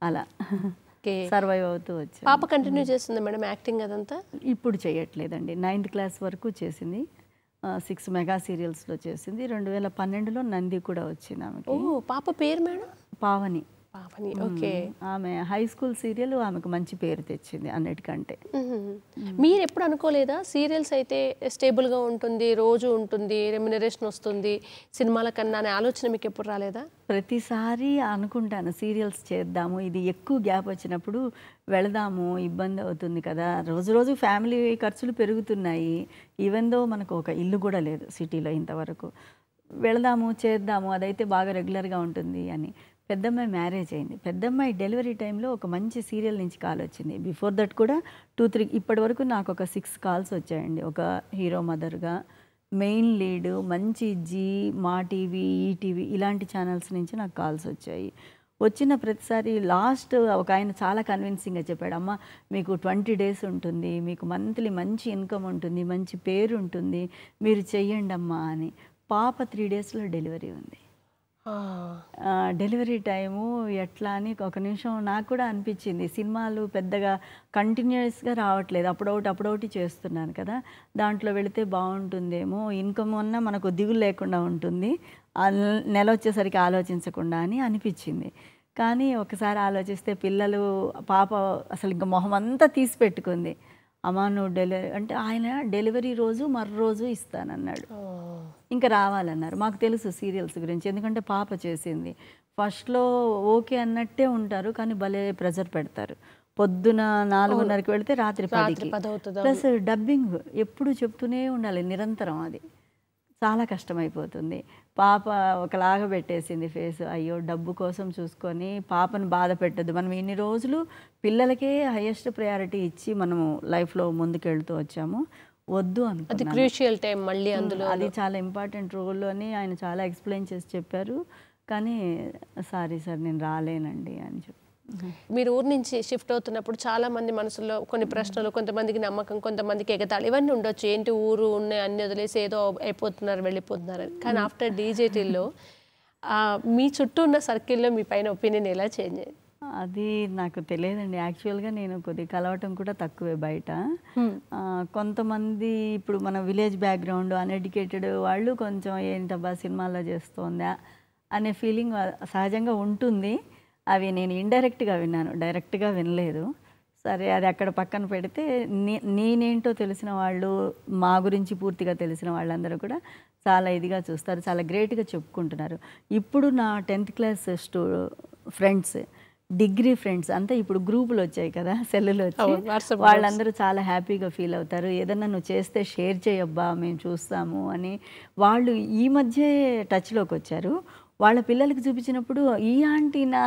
అలా సర్వైవ్ అవుతూ వచ్చి పాప కంటిన్యూ చేస్తుంది మేడం యాక్టింగ్ అదంతా ఇప్పుడు చేయట్లేదండి నైన్త్ క్లాస్ వరకు చేసింది సిక్స్ మెగా సీరియల్స్లో చేసింది రెండు వేల పన్నెండులో నంది కూడా వచ్చింది ఆమెకి పాప పేరు మేడం పావని పావని ఓకే ఆమె హై స్కూల్ సీరియల్ ఆమెకు మంచి పేరు తెచ్చింది అన్నిటికంటే మీరు ఎప్పుడు అనుకోలేదా సీరియల్స్ అయితే స్టేబుల్గా ఉంటుంది రోజు ఉంటుంది రెమ్యునరేషన్ వస్తుంది సినిమాల కన్నా అనే ఆలోచన మీకు ఎప్పుడు రాలేదా ప్రతిసారి అనుకుంటాను సీరియల్స్ చేద్దాము ఇది ఎక్కువ గ్యాప్ వచ్చినప్పుడు వెళదాము ఇబ్బంది అవుతుంది కదా రోజు రోజు ఫ్యామిలీ ఖర్చులు పెరుగుతున్నాయి ఈవెన్ దో మనకు ఒక ఇల్లు కూడా లేదు సిటీలో ఇంతవరకు వెళదాము చేద్దాము అదైతే బాగా రెగ్యులర్గా ఉంటుంది అని పెద్దమ్మాయి మ్యారేజ్ అయింది పెద్దమ్మాయి డెలివరీ టైంలో ఒక మంచి సీరియల్ నుంచి కాల్ వచ్చింది బిఫోర్ దట్ కూడా టూ త్రీ ఇప్పటి వరకు నాకు ఒక సిక్స్ కాల్స్ వచ్చాయండి ఒక హీరో మదర్గా మెయిన్ లీడు మంచి జీ మా టీవీ ఈటీవీ ఇలాంటి ఛానల్స్ నుంచి నాకు కాల్స్ వచ్చాయి వచ్చిన ప్రతిసారి లాస్ట్ ఒక ఆయన చాలా కన్విన్సింగ్గా చెప్పాడు అమ్మ మీకు ట్వంటీ డేస్ ఉంటుంది మీకు మంత్లీ మంచి ఇన్కమ్ ఉంటుంది మంచి పేరు ఉంటుంది మీరు చెయ్యండి అమ్మా అని పాప త్రీ డేస్లో డెలివరీ ఉంది డెలివరీ టైము ఎట్లా అని ఒక నిమిషం నాకు కూడా అనిపించింది సినిమాలు పెద్దగా కంటిన్యూస్గా రావట్లేదు అప్పుడొకటి అప్పుడొకటి చేస్తున్నాను కదా దాంట్లో వెళితే బాగుంటుందేమో ఇన్కమ్ ఉన్న మనకు దిగులు లేకుండా ఉంటుంది నెల వచ్చేసరికి ఆలోచించకుండా అని అనిపించింది కానీ ఒకసారి ఆలోచిస్తే పిల్లలు పాప అసలు ఇంకా మొహం అంతా తీసి పెట్టుకుంది అమ్మా నువ్వు డెలివరీ అంటే ఆయన డెలివరీ రోజు మరో రోజు ఇస్తానన్నాడు ఇంకా రావాలన్నారు మాకు తెలుసు సీరియల్స్ గురించి ఎందుకంటే పాప చేసింది ఫస్ట్లో ఓకే అన్నట్టే ఉంటారు కానీ భలే ప్రెజర్ పెడతారు పొద్దున నాలుగున్నరకి వెళితే రాత్రి పదికి ప్లస్ డబ్బింగ్ ఎప్పుడు చెప్తూనే ఉండాలి నిరంతరం అది చాలా కష్టమైపోతుంది పాప ఒకలాగా పెట్టేసింది ఫేస్ అయ్యో డబ్బు కోసం చూసుకొని పాపను బాధ పెట్టద్దు మనం ఇన్ని రోజులు పిల్లలకే హైయెస్ట్ ప్రయారిటీ ఇచ్చి మనము లైఫ్లో ముందుకెళ్తూ వచ్చాము వద్దు అది క్రూషియల్ టైం మళ్ళీ అందులో అది చాలా ఇంపార్టెంట్ రోల్ అని ఆయన చాలా ఎక్స్ప్లెయిన్ చేసి చెప్పారు కానీ సారీ సార్ నేను రాలేనండి అని చెప్పి మీరు ఊరు నుంచి షిఫ్ట్ అవుతున్నప్పుడు చాలా మంది మనసులో కొన్ని ప్రశ్నలు కొంతమందికి నమ్మకం కొంతమందికి ఎగతాళి ఇవన్నీ ఉండొచ్చు ఏంటి ఊరు ఉన్నాయి అన్ని వదిలేసి ఏదో అయిపోతున్నారు వెళ్ళిపోతున్నారు కానీ ఆఫ్టర్ డీజేటీలో మీ చుట్టూ ఉన్న సర్కిల్లో మీ పైన ఒపీనియన్ ఎలా చేంజ్ అయింది అది నాకు తెలియదండి యాక్చువల్గా నేను కొద్ది కలవటం కూడా తక్కువే బయట కొంతమంది ఇప్పుడు మన విలేజ్ బ్యాక్గ్రౌండ్ అన్ఎడ్యుకేటెడ్ వాళ్ళు కొంచెం ఏంటబ్బా సినిమాల్లో చేస్తుందా అనే ఫీలింగ్ సహజంగా ఉంటుంది అవి నేను ఇండైరెక్ట్గా విన్నాను డైరెక్ట్గా వినలేదు సరే అది అక్కడ పక్కన పెడితే నే నేనేంటో తెలిసిన వాళ్ళు మా గురించి పూర్తిగా తెలిసిన వాళ్ళందరూ కూడా చాలా ఇదిగా చూస్తారు చాలా గ్రేట్గా చెప్పుకుంటున్నారు ఇప్పుడు నా టెన్త్ క్లాస్ స్టూ ఫ్రెండ్స్ డిగ్రీ ఫ్రెండ్స్ అంతా ఇప్పుడు గ్రూపులు వచ్చాయి కదా సెల్లులు వచ్చి వాళ్ళందరూ చాలా హ్యాపీగా ఫీల్ అవుతారు ఏదన్నా నువ్వు చేస్తే షేర్ చేయబ్బా మేము చూస్తాము అని వాళ్ళు ఈ మధ్య టచ్లోకి వచ్చారు వాళ్ళ పిల్లలకి చూపించినప్పుడు ఈ ఆంటీ నా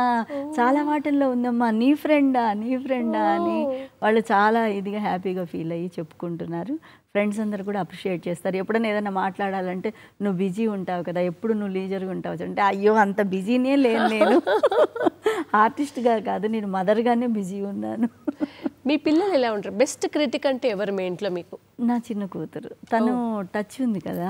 చాలా వాటిల్లో ఉందమ్మా నీ ఫ్రెండా నీ ఫ్రెండా అని వాళ్ళు చాలా ఇదిగా హ్యాపీగా ఫీల్ అయ్యి చెప్పుకుంటున్నారు ఫ్రెండ్స్ అందరు కూడా అప్రిషియేట్ చేస్తారు ఎప్పుడైనా ఏదైనా మాట్లాడాలంటే నువ్వు బిజీ ఉంటావు కదా ఎప్పుడు నువ్వు లీజర్గా ఉంటావు అంటే అయ్యో అంత బిజీనే లేను నేను ఆర్టిస్ట్గా కాదు నేను మదర్గానే బిజీ ఉన్నాను మీ పిల్లలు ఎలా ఉంటారు బెస్ట్ క్రిటిక్ అంటే ఎవరు మీ ఇంట్లో మీకు నా చిన్న కూతురు తను టచ్ ఉంది కదా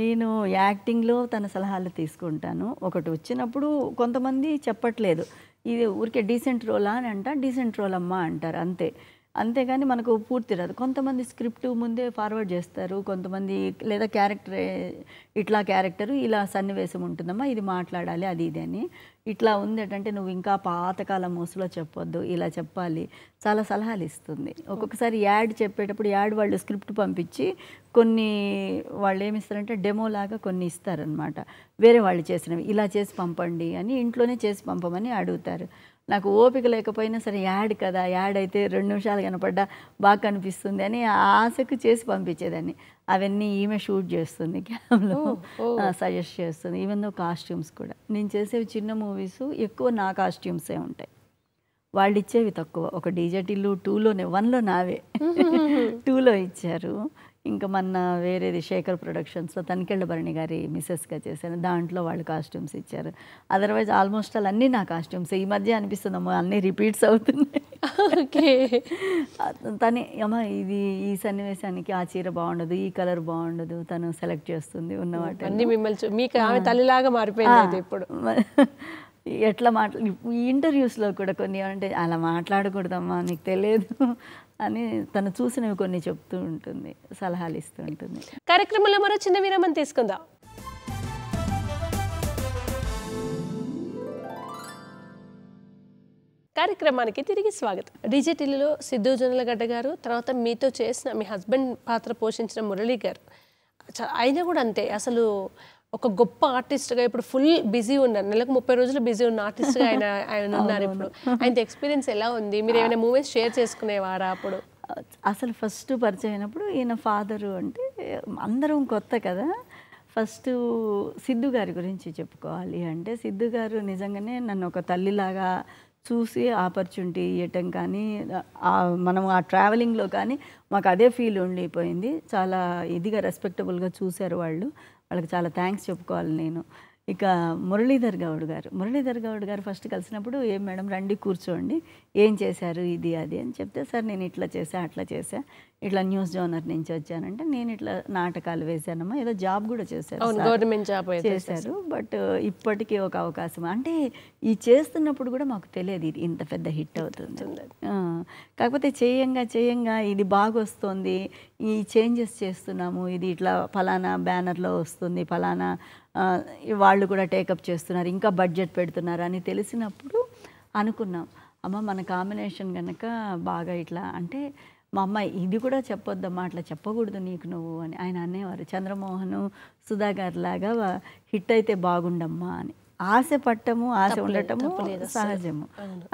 నేను యాక్టింగ్లో తన సలహాలు తీసుకుంటాను ఒకటి వచ్చినప్పుడు కొంతమంది చెప్పట్లేదు ఇది ఊరికే డీసెంట్ రోలా అని అంట డీసెంట్ రోల్ అమ్మా అంటారు అంతే అంతేగాని మనకు పూర్తి రాదు కొంతమంది స్క్రిప్ట్ ముందే ఫార్వర్డ్ చేస్తారు కొంతమంది లేదా క్యారెక్టర్ ఇట్లా క్యారెక్టర్ ఇలా సన్నివేశం ఉంటుందమ్మా ఇది మాట్లాడాలి అది ఇది అని ఇట్లా ఉంది ఏంటంటే నువ్వు ఇంకా పాతకాలం మోసులో చెప్పొద్దు ఇలా చెప్పాలి చాలా సలహాలు ఇస్తుంది ఒక్కొక్కసారి యాడ్ చెప్పేటప్పుడు యాడ్ వాళ్ళు స్క్రిప్ట్ పంపించి కొన్ని వాళ్ళు ఏమిస్తారంటే డెమో లాగా కొన్ని ఇస్తారనమాట వేరే వాళ్ళు చేసినవి ఇలా చేసి పంపండి అని ఇంట్లోనే చేసి పంపమని అడుగుతారు నాకు ఓపిక లేకపోయినా సరే యాడ్ కదా యాడ్ అయితే రెండు నిమిషాలు కనపడ్డా బాగా కనిపిస్తుంది అని ఆశకు చేసి పంపించేదాన్ని అవన్నీ ఈమె షూట్ చేస్తుంది క్యామ్లో సజెస్ట్ చేస్తుంది ఈవెన్ దో కాస్ట్యూమ్స్ కూడా నేను చేసేవి చిన్న మూవీస్ ఎక్కువ నా కాస్ట్యూమ్సే ఉంటాయి వాళ్ళు ఇచ్చేవి తక్కువ ఒక డీజేటీలు టూలోనే వన్లో నావే టూలో ఇచ్చారు ఇంకా మొన్న వేరేది శేఖర్ ప్రొడక్షన్స్లో భరణి గారి మిస్సెస్గా చేశాను దాంట్లో వాళ్ళు కాస్ట్యూమ్స్ ఇచ్చారు అదర్వైజ్ ఆల్మోస్ట్ అల్ అన్నీ నా కాస్ట్యూమ్స్ ఈ మధ్య అనిపిస్తుందమ్మో అన్నీ రిపీట్స్ అవుతున్నాయి ఓకే తను అమ్మ ఇది ఈ సన్నివేశానికి ఆ చీర బాగుండదు ఈ కలర్ బాగుండదు తను సెలెక్ట్ చేస్తుంది ఉన్నవాటి అన్ని మిమ్మల్ని మీకు ఆమె తల్లిలాగా మారిపోయింది ఇప్పుడు ఎట్లా మాట్లా ఇంటర్వ్యూస్లో కూడా కొన్ని అంటే అలా మాట్లాడకూడదమ్మా నీకు తెలియదు అని తను చూసినవి కొన్ని చెప్తూ ఉంటుంది సలహాలు ఇస్తూ ఉంటుంది కార్యక్రమంలో మరో చిన్న విరామం తీసుకుందాం కార్యక్రమానికి తిరిగి స్వాగతం డిజిటిల్లో సిద్ధు గడ్డ గారు తర్వాత మీతో చేసిన మీ హస్బెండ్ పాత్ర పోషించిన మురళీ గారు అయినా కూడా అంతే అసలు ఒక గొప్ప ఆర్టిస్ట్గా ఇప్పుడు ఫుల్ బిజీ ఉన్నారు నెలకు ముప్పై రోజులు బిజీ ఉన్న ఆర్టిస్ట్గా ఆయన ఆయన ఉన్నారు ఇప్పుడు ఆయన ఎక్స్పీరియన్స్ ఎలా ఉంది మీరు ఏమైనా మూవీస్ షేర్ చేసుకునేవారా అప్పుడు అసలు ఫస్ట్ పరిచయం అయినప్పుడు ఈయన ఫాదరు అంటే అందరం కొత్త కదా ఫస్ట్ సిద్ధు గారి గురించి చెప్పుకోవాలి అంటే సిద్ధు గారు నిజంగానే నన్ను ఒక తల్లిలాగా చూసి ఆపర్చునిటీ ఇవ్వటం కానీ మనం ఆ ట్రావెలింగ్లో కానీ మాకు అదే ఫీల్ ఉండిపోయింది చాలా ఇదిగా రెస్పెక్టబుల్గా చూశారు వాళ్ళు వాళ్ళకి చాలా థ్యాంక్స్ చెప్పుకోవాలి నేను ఇక మురళీధర్ గౌడ్ గారు మురళీధర్ గౌడ్ గారు ఫస్ట్ కలిసినప్పుడు ఏం మేడం రండి కూర్చోండి ఏం చేశారు ఇది అది అని చెప్తే సార్ నేను ఇట్లా చేసా అట్లా చేసా ఇట్లా న్యూస్ జోనర్ నుంచి వచ్చానంటే నేను ఇట్లా నాటకాలు వేశానమ్మా ఏదో జాబ్ కూడా చేశారు గవర్నమెంట్ జాబ్ చేశారు బట్ ఇప్పటికీ ఒక అవకాశం అంటే ఈ చేస్తున్నప్పుడు కూడా మాకు తెలియదు ఇది ఇంత పెద్ద హిట్ అవుతుంది కాకపోతే చేయంగా చేయంగా ఇది బాగొస్తుంది ఈ చేంజెస్ చేస్తున్నాము ఇది ఇట్లా ఫలానా బ్యానర్లో వస్తుంది ఫలానా వాళ్ళు కూడా టేకప్ చేస్తున్నారు ఇంకా బడ్జెట్ పెడుతున్నారు అని తెలిసినప్పుడు అనుకున్నాం అమ్మ మన కాంబినేషన్ కనుక బాగా ఇట్లా అంటే మా అమ్మాయి ఇది కూడా చెప్పొద్దమ్మా అట్లా చెప్పకూడదు నీకు నువ్వు అని ఆయన అనేవారు చంద్రమోహను సుధాకర్ లాగా హిట్ అయితే బాగుండమ్మా అని ఆశ పట్టము ఆశ ఉండటము సహజము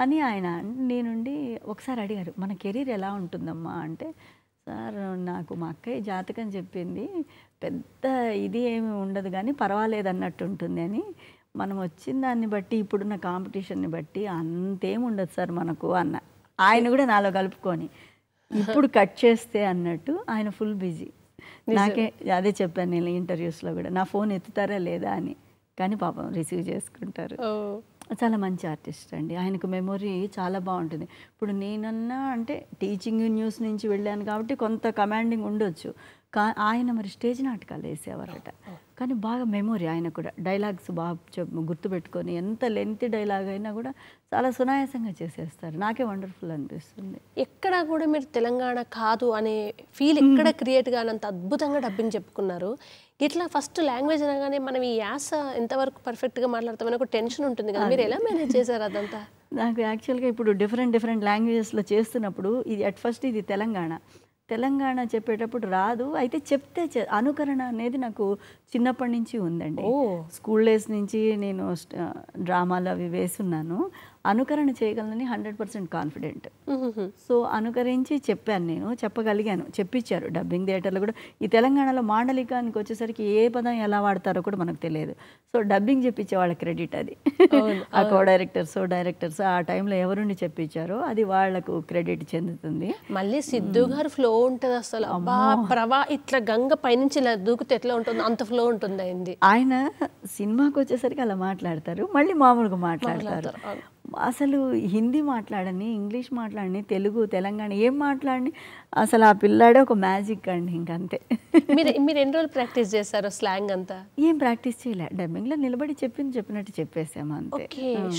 అని ఆయన నేనుండి ఒకసారి అడిగారు మన కెరీర్ ఎలా ఉంటుందమ్మా అంటే సార్ నాకు మా అక్కయ్య జాతకం చెప్పింది పెద్ద ఇది ఏమి ఉండదు కానీ పర్వాలేదు అన్నట్టు ఉంటుంది అని మనం వచ్చిన దాన్ని బట్టి ఇప్పుడున్న కాంపిటీషన్ని బట్టి అంతేం ఉండదు సార్ మనకు అన్న ఆయన కూడా నాలో కలుపుకొని ఇప్పుడు కట్ చేస్తే అన్నట్టు ఆయన ఫుల్ బిజీ నాకే అదే చెప్పాను నేను ఇంటర్వ్యూస్లో కూడా నా ఫోన్ ఎత్తుతారా లేదా అని కానీ పాపం రిసీవ్ చేసుకుంటారు చాలా మంచి ఆర్టిస్ట్ అండి ఆయనకు మెమొరీ చాలా బాగుంటుంది ఇప్పుడు నేనన్నా అంటే టీచింగ్ న్యూస్ నుంచి వెళ్ళాను కాబట్టి కొంత కమాండింగ్ ఉండొచ్చు కా ఆయన మరి స్టేజ్ నాటకాలు వేసేవారట కానీ బాగా మెమొరీ ఆయన కూడా డైలాగ్స్ బాగా గుర్తుపెట్టుకొని ఎంత లెంత్ డైలాగ్ అయినా కూడా చాలా సునాయాసంగా చేసేస్తారు నాకే వండర్ఫుల్ అనిపిస్తుంది ఎక్కడ కూడా మీరు తెలంగాణ కాదు అనే ఫీల్ ఎక్కడ క్రియేట్ కానంత అద్భుతంగా డబ్బింగ్ చెప్పుకున్నారు ఇట్లా ఫస్ట్ లాంగ్వేజ్ అనగానే మనం ఈ యాస ఎంతవరకు పర్ఫెక్ట్గా అనే ఒక టెన్షన్ ఉంటుంది కదా మీరు ఎలా మేనేజ్ చేశారు అదంతా నాకు యాక్చువల్గా ఇప్పుడు డిఫరెంట్ డిఫరెంట్ లాంగ్వేజెస్లో చేస్తున్నప్పుడు ఇది అట్ ఫస్ట్ ఇది తెలంగాణ తెలంగాణ చెప్పేటప్పుడు రాదు అయితే చెప్తే అనుకరణ అనేది నాకు చిన్నప్పటి నుంచి ఉందండి స్కూల్ డేస్ నుంచి నేను డ్రామాలు అవి వేస్తున్నాను అనుకరణ చేయగలనని హండ్రెడ్ పర్సెంట్ కాన్ఫిడెంట్ సో అనుకరించి చెప్పాను నేను చెప్పగలిగాను చెప్పించారు డబ్బింగ్ థియేటర్లో కూడా ఈ తెలంగాణలో మాండలికానికి వచ్చేసరికి ఏ పదం ఎలా వాడతారో కూడా మనకు తెలియదు సో డబ్బింగ్ చెప్పించే వాళ్ళ క్రెడిట్ అది ఆ కో డైరెక్టర్స్ డైరెక్టర్స్ ఆ టైంలో ఎవరుండి చెప్పించారో అది వాళ్ళకు క్రెడిట్ చెందుతుంది మళ్ళీ సిద్ధు గారు ఫ్లో ఉంటుంది అసలు ప్రవా ఇట్లా గంగ పైనుంచి ఇలా దూకితే ఎట్లా ఉంటుంది అంత ఫ్లో ఉంటుంది ఆయన సినిమాకి వచ్చేసరికి అలా మాట్లాడతారు మళ్ళీ మామూలుగా మాట్లాడతారు అసలు హిందీ మాట్లాడని ఇంగ్లీష్ మాట్లాడని తెలుగు తెలంగాణ ఏం మాట్లాడని అసలు ఆ పిల్లాడే ఒక మ్యాజిక్ అండి ఇంకంతే మీరు మీరు ఎన్ని రోజులు ప్రాక్టీస్ చేస్తారు స్లాంగ్ అంతా ఏం ప్రాక్టీస్ చేయలే డబ్బింగ్లో నిలబడి చెప్పింది చెప్పినట్టు చెప్పేసాము అంతే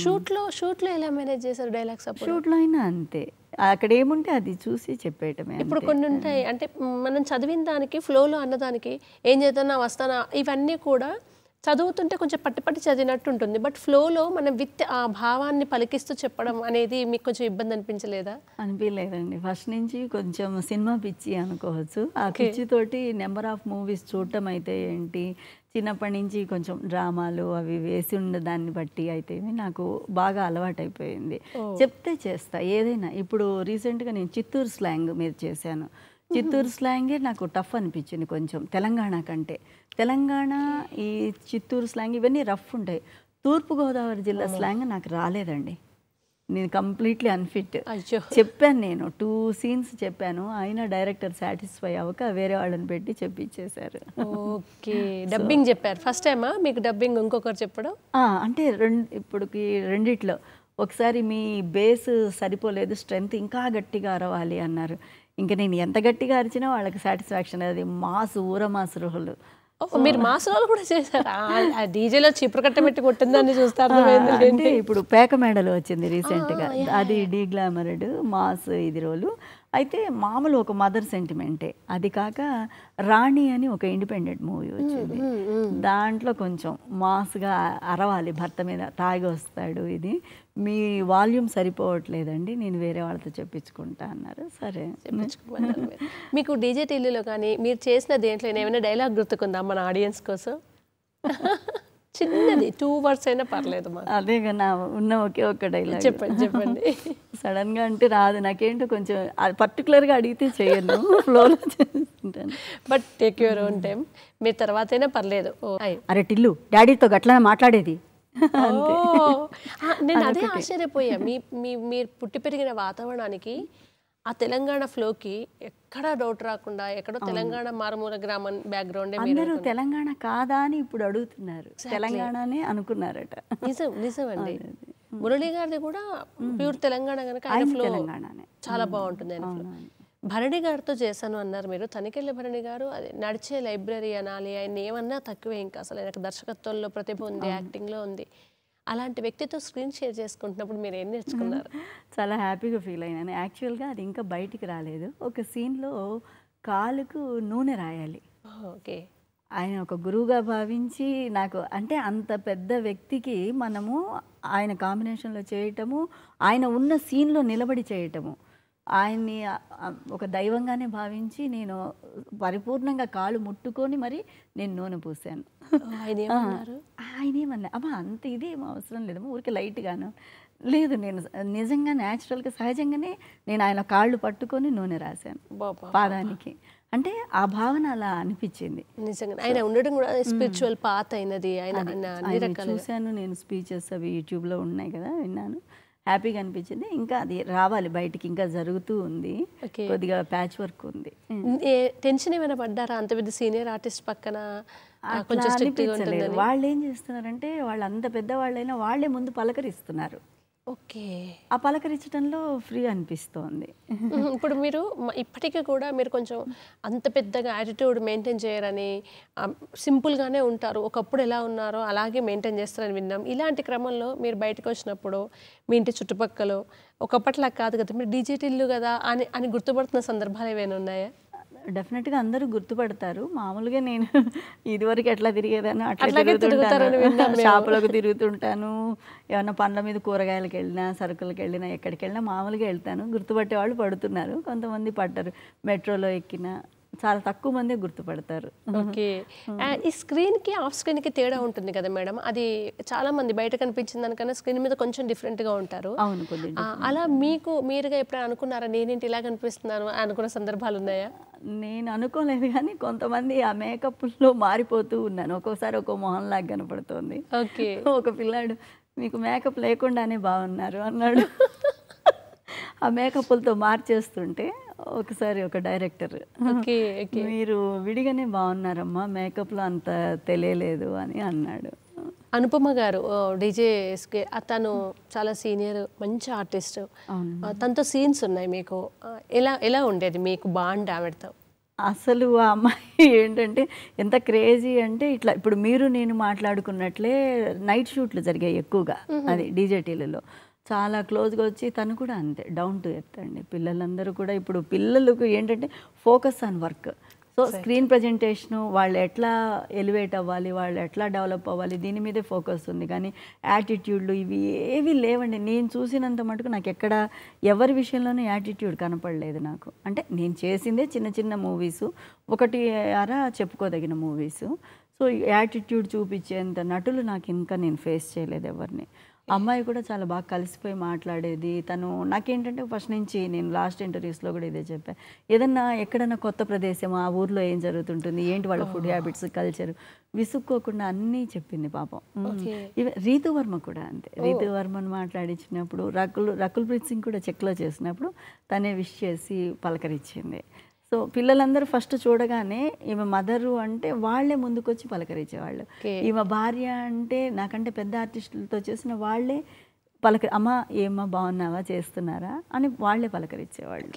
షూట్లో షూట్లో ఎలా మేనేజ్ చేశారు డైలాగ్స్ షూట్లో అయినా అంతే అక్కడ ఏముంటే అది చూసి చెప్పేయటమే ఇప్పుడు కొన్ని ఉంటాయి అంటే మనం చదివిన దానికి ఫ్లోలో అన్నదానికి ఏం చేద్దాం వస్తానా ఇవన్నీ కూడా చదువుతుంటే కొంచెం పట్టి చదివినట్టు ఉంటుంది బట్ ఫ్లోలో మనం విత్ ఆ భావాన్ని పలికిస్తూ చెప్పడం అనేది మీకు కొంచెం ఇబ్బంది అనిపించలేదా అనిపించలేదండి ఫస్ట్ నుంచి కొంచెం సినిమా పిచ్చి అనుకోవచ్చు ఆ తోటి నెంబర్ ఆఫ్ మూవీస్ చూడటం అయితే ఏంటి చిన్నప్పటి నుంచి కొంచెం డ్రామాలు అవి వేసి ఉన్న దాన్ని బట్టి అయితే నాకు బాగా అలవాటైపోయింది చెప్తే చేస్తా ఏదైనా ఇప్పుడు రీసెంట్గా నేను చిత్తూరు స్లాంగ్ మీద చేశాను చిత్తూరు స్లాంగే నాకు టఫ్ అనిపించింది కొంచెం తెలంగాణ కంటే తెలంగాణ ఈ చిత్తూరు స్లాంగ్ ఇవన్నీ రఫ్ ఉంటాయి తూర్పుగోదావరి జిల్లా స్లాంగ్ నాకు రాలేదండి నేను కంప్లీట్లీ అన్ఫిట్ చెప్పాను నేను టూ సీన్స్ చెప్పాను ఆయన డైరెక్టర్ సాటిస్ఫై అవ్వక వేరే వాళ్ళని పెట్టి చెప్పించేశారు ఓకే డబ్బింగ్ చెప్పారు ఫస్ట్ టైమా మీకు డబ్బింగ్ ఇంకొకరు చెప్పడం అంటే రెండు ఇప్పటికి రెండిట్లో ఒకసారి మీ బేస్ సరిపోలేదు స్ట్రెంగ్త్ ఇంకా గట్టిగా అరవాలి అన్నారు ఇంకా నేను ఎంత గట్టిగా అరిచినా వాళ్ళకి సాటిస్ఫాక్షన్ అది మాసు ఊర మాసు రుహులు మీరు రోజులు కూడా చేశారా డీజేలో చీపురు కట్ట పెట్టి కొట్టిందని చూస్తారు అంటే ఇప్పుడు పేక మేడలు వచ్చింది రీసెంట్గా అది డీ గ్లామర్డ్ మాస్ ఇది రోజు అయితే మామూలు ఒక మదర్ సెంటిమెంటే అది కాక రాణి అని ఒక ఇండిపెండెంట్ మూవీ వచ్చింది దాంట్లో కొంచెం మాస్గా అరవాలి భర్త మీద తాగి వస్తాడు ఇది మీ వాల్యూమ్ సరిపోవట్లేదండి నేను వేరే వాళ్ళతో చెప్పించుకుంటా అన్నారు సరే మీకు డీజే టీవీలో కానీ మీరు చేసిన దేంట్లో ఏమైనా డైలాగ్ గుర్తుకుందా మన ఆడియన్స్ కోసం చిన్నది టూ వర్డ్స్ అయినా పర్లేదు అదే నా ఉన్న ఒకే ఒక్క డైలాగ్ చెప్పండి చెప్పండి సడన్ గా అంటే రాదు నాకేంటో కొంచెం అది పర్టికులర్ గా అడిగితే చేయను ఫ్లోలో but take your own time మీ తర్వాతైనా పర్లేదు అరే టిల్లు డాడీతో గట్లనే మాట్లాడేది నేను అదే ఆశ్చర్యపోయా మీ మీ మీరు పుట్టి పెరిగిన వాతావరణానికి ఆ తెలంగాణ ఫ్లోకి ఎక్కడ డౌట్ రాకుండా ఎక్కడో తెలంగాణ మారుమూల గ్రామం బ్యాక్గ్రౌండ్ అందరూ తెలంగాణ కాదా అని ఇప్పుడు అడుగుతున్నారు తెలంగాణనే అనుకున్నారట నిజం నిజం అండి మురళి గారిది కూడా ప్యూర్ తెలంగాణ కనుక ఆయన ఫ్లో చాలా బాగుంటుంది ఆయన ఫ్లో భరణి గారితో చేశాను అన్నారు మీరు తనికెళ్ళి భరణి గారు అది నడిచే లైబ్రరీ అనాలి ఆయన ఏమన్నా తక్కువే ఇంకా అసలు ఆయనకు దర్శకత్వంలో ప్రతిభ ఉంది యాక్టింగ్లో ఉంది అలాంటి వ్యక్తితో స్క్రీన్ షేర్ చేసుకుంటున్నప్పుడు మీరు ఏం నేర్చుకున్నారు చాలా హ్యాపీగా ఫీల్ అయినాను యాక్చువల్గా అది ఇంకా బయటికి రాలేదు ఒక సీన్లో కాలుకు నూనె రాయాలి ఓకే ఆయన ఒక గురువుగా భావించి నాకు అంటే అంత పెద్ద వ్యక్తికి మనము ఆయన కాంబినేషన్లో చేయటము ఆయన ఉన్న సీన్లో నిలబడి చేయటము ఆయన్ని ఒక దైవంగానే భావించి నేను పరిపూర్ణంగా కాళ్ళు ముట్టుకొని మరి నేను నూనె పూసాను ఆయన ఏమన్నా అమ్మా అంత ఇది ఏమో అవసరం లేదు ఊరికే లైట్గాను లేదు నేను నిజంగా న్యాచురల్గా సహజంగానే నేను ఆయన కాళ్ళు పట్టుకొని నూనె రాశాను పాదానికి అంటే ఆ భావన అలా అనిపించింది నిజంగా ఆయన ఉండడం కూడా స్పిరిచువల్ పాత్ అయినది ఆయన చూశాను నేను స్పీచెస్ అవి యూట్యూబ్లో ఉన్నాయి కదా విన్నాను హ్యాపీగా అనిపించింది ఇంకా అది రావాలి బయటికి ఇంకా జరుగుతూ ఉంది కొద్దిగా ప్యాచ్ వర్క్ ఉంది టెన్షన్ ఏమైనా పడ్డారా అంత పెద్ద సీనియర్ ఆర్టిస్ట్ పక్కన వాళ్ళు ఏం చేస్తున్నారంటే వాళ్ళు అంత పెద్ద వాళ్ళైనా వాళ్ళే ముందు పలకరిస్తున్నారు ఓకే ఆ పలకరించడంలో ఫ్రీ అనిపిస్తోంది ఇప్పుడు మీరు ఇప్పటికీ కూడా మీరు కొంచెం అంత పెద్దగా యాటిట్యూడ్ మెయింటైన్ చేయరని సింపుల్గానే ఉంటారు ఒకప్పుడు ఎలా ఉన్నారో అలాగే మెయింటైన్ చేస్తారని విన్నాం ఇలాంటి క్రమంలో మీరు బయటకు వచ్చినప్పుడు మీ ఇంటి చుట్టుపక్కల ఒకప్పట్లా కాదు కదా మీరు డీజేటిల్లు కదా అని అని గుర్తుపడుతున్న సందర్భాలు ఏమైనా ఉన్నాయా డెఫినెట్గా అందరూ గుర్తుపడతారు మామూలుగా నేను ఇదివరకు ఎట్లా తిరిగేదాను అట్లా తిరుగుతుంటాను షాపులకు తిరుగుతుంటాను ఏమైనా పండ్ల మీద కూరగాయలకు వెళ్ళినా సరుకులకు వెళ్ళినా ఎక్కడికి వెళ్ళినా మామూలుగా వెళ్తాను గుర్తుపట్టే వాళ్ళు పడుతున్నారు కొంతమంది పడ్డారు మెట్రోలో ఎక్కినా చాలా తక్కువ మందే గుర్తుపడతారు ఓకే ఈ స్క్రీన్కి ఆఫ్ స్క్రీన్ కి తేడా ఉంటుంది కదా మేడం అది చాలా మంది బయట కనిపించింది దానికన్నా స్క్రీన్ మీద కొంచెం డిఫరెంట్గా ఉంటారు అలా మీకు మీరుగా ఎప్పుడైనా అనుకున్నారా నేనేంటి ఇలా కనిపిస్తున్నాను అనుకున్న సందర్భాలు ఉన్నాయా నేను అనుకోలేదు కానీ కొంతమంది ఆ మేకప్లో మారిపోతూ ఉన్నాను ఒక్కోసారి ఒక్కో మొహన్ లాగా కనపడుతుంది ఓకే ఒక పిల్లాడు మీకు మేకప్ లేకుండానే బాగున్నారు అన్నాడు ఆ మేకప్లతో మార్చేస్తుంటే ఒకసారి ఒక డైరెక్టర్ మీరు విడిగానే బాగున్నారమ్మా మేకప్లో అంత తెలియలేదు అని అన్నాడు అనుపమ గారు డీజేస్కే తను చాలా సీనియర్ మంచి ఆర్టిస్ట్ తనతో సీన్స్ ఉన్నాయి మీకు ఎలా ఎలా ఉండేది మీకు బాండ్ ఆవిడతో అసలు ఆ అమ్మాయి ఏంటంటే ఎంత క్రేజీ అంటే ఇట్లా ఇప్పుడు మీరు నేను మాట్లాడుకున్నట్లే నైట్ షూట్లు జరిగాయి ఎక్కువగా అది డీజేటీలలో చాలా క్లోజ్గా వచ్చి తను కూడా అంతే డౌన్ టు ఎర్త్ అండి పిల్లలందరూ కూడా ఇప్పుడు పిల్లలకు ఏంటంటే focus on work so screen presentation వాళ్ళు ఎట్లా ఎలివేట్ అవ్వాలి వాళ్ళు ఎట్లా డెవలప్ అవ్వాలి దీని మీదే ఫోకస్ ఉంది కానీ యాటిట్యూడ్లు ఇవి ఏవి లేవండి నేను చూసినంత మటుకు నాకు ఎక్కడ ఎవరి విషయంలోనూ యాటిట్యూడ్ కనపడలేదు నాకు అంటే నేను చేసిందే చిన్న చిన్న మూవీస్ ఒకటి అరా చెప్పుకోదగిన మూవీస్ సో యాటిట్యూడ్ చూపించేంత నటులు నాకు ఇంకా నేను ఫేస్ చేయలేదు ఎవరిని అమ్మాయి కూడా చాలా బాగా కలిసిపోయి మాట్లాడేది తను నాకేంటంటే ఫస్ట్ నుంచి నేను లాస్ట్ ఇంటర్వ్యూస్లో కూడా ఇదే చెప్పాను ఏదన్నా ఎక్కడన్నా కొత్త ప్రదేశం ఆ ఊర్లో ఏం జరుగుతుంటుంది ఏంటి వాళ్ళ ఫుడ్ హ్యాబిట్స్ కల్చర్ విసుక్కోకుండా అన్నీ చెప్పింది పాపం రీతు వర్మ కూడా అంతే రీతు వర్మను మాట్లాడించినప్పుడు రకుల్ రకుల్ ప్రీత్ సింగ్ కూడా చెక్లో చేసినప్పుడు తనే విష్ చేసి పలకరించింది సో పిల్లలందరూ ఫస్ట్ చూడగానే ఈమె మదరు అంటే వాళ్లే ముందుకొచ్చి పలకరించేవాళ్ళు ఈమె భార్య అంటే నాకంటే పెద్ద ఆర్టిస్టులతో చేసిన వాళ్లే పలక అమ్మ ఏమ్మా బాగున్నావా చేస్తున్నారా అని వాళ్లే పలకరించేవాళ్ళు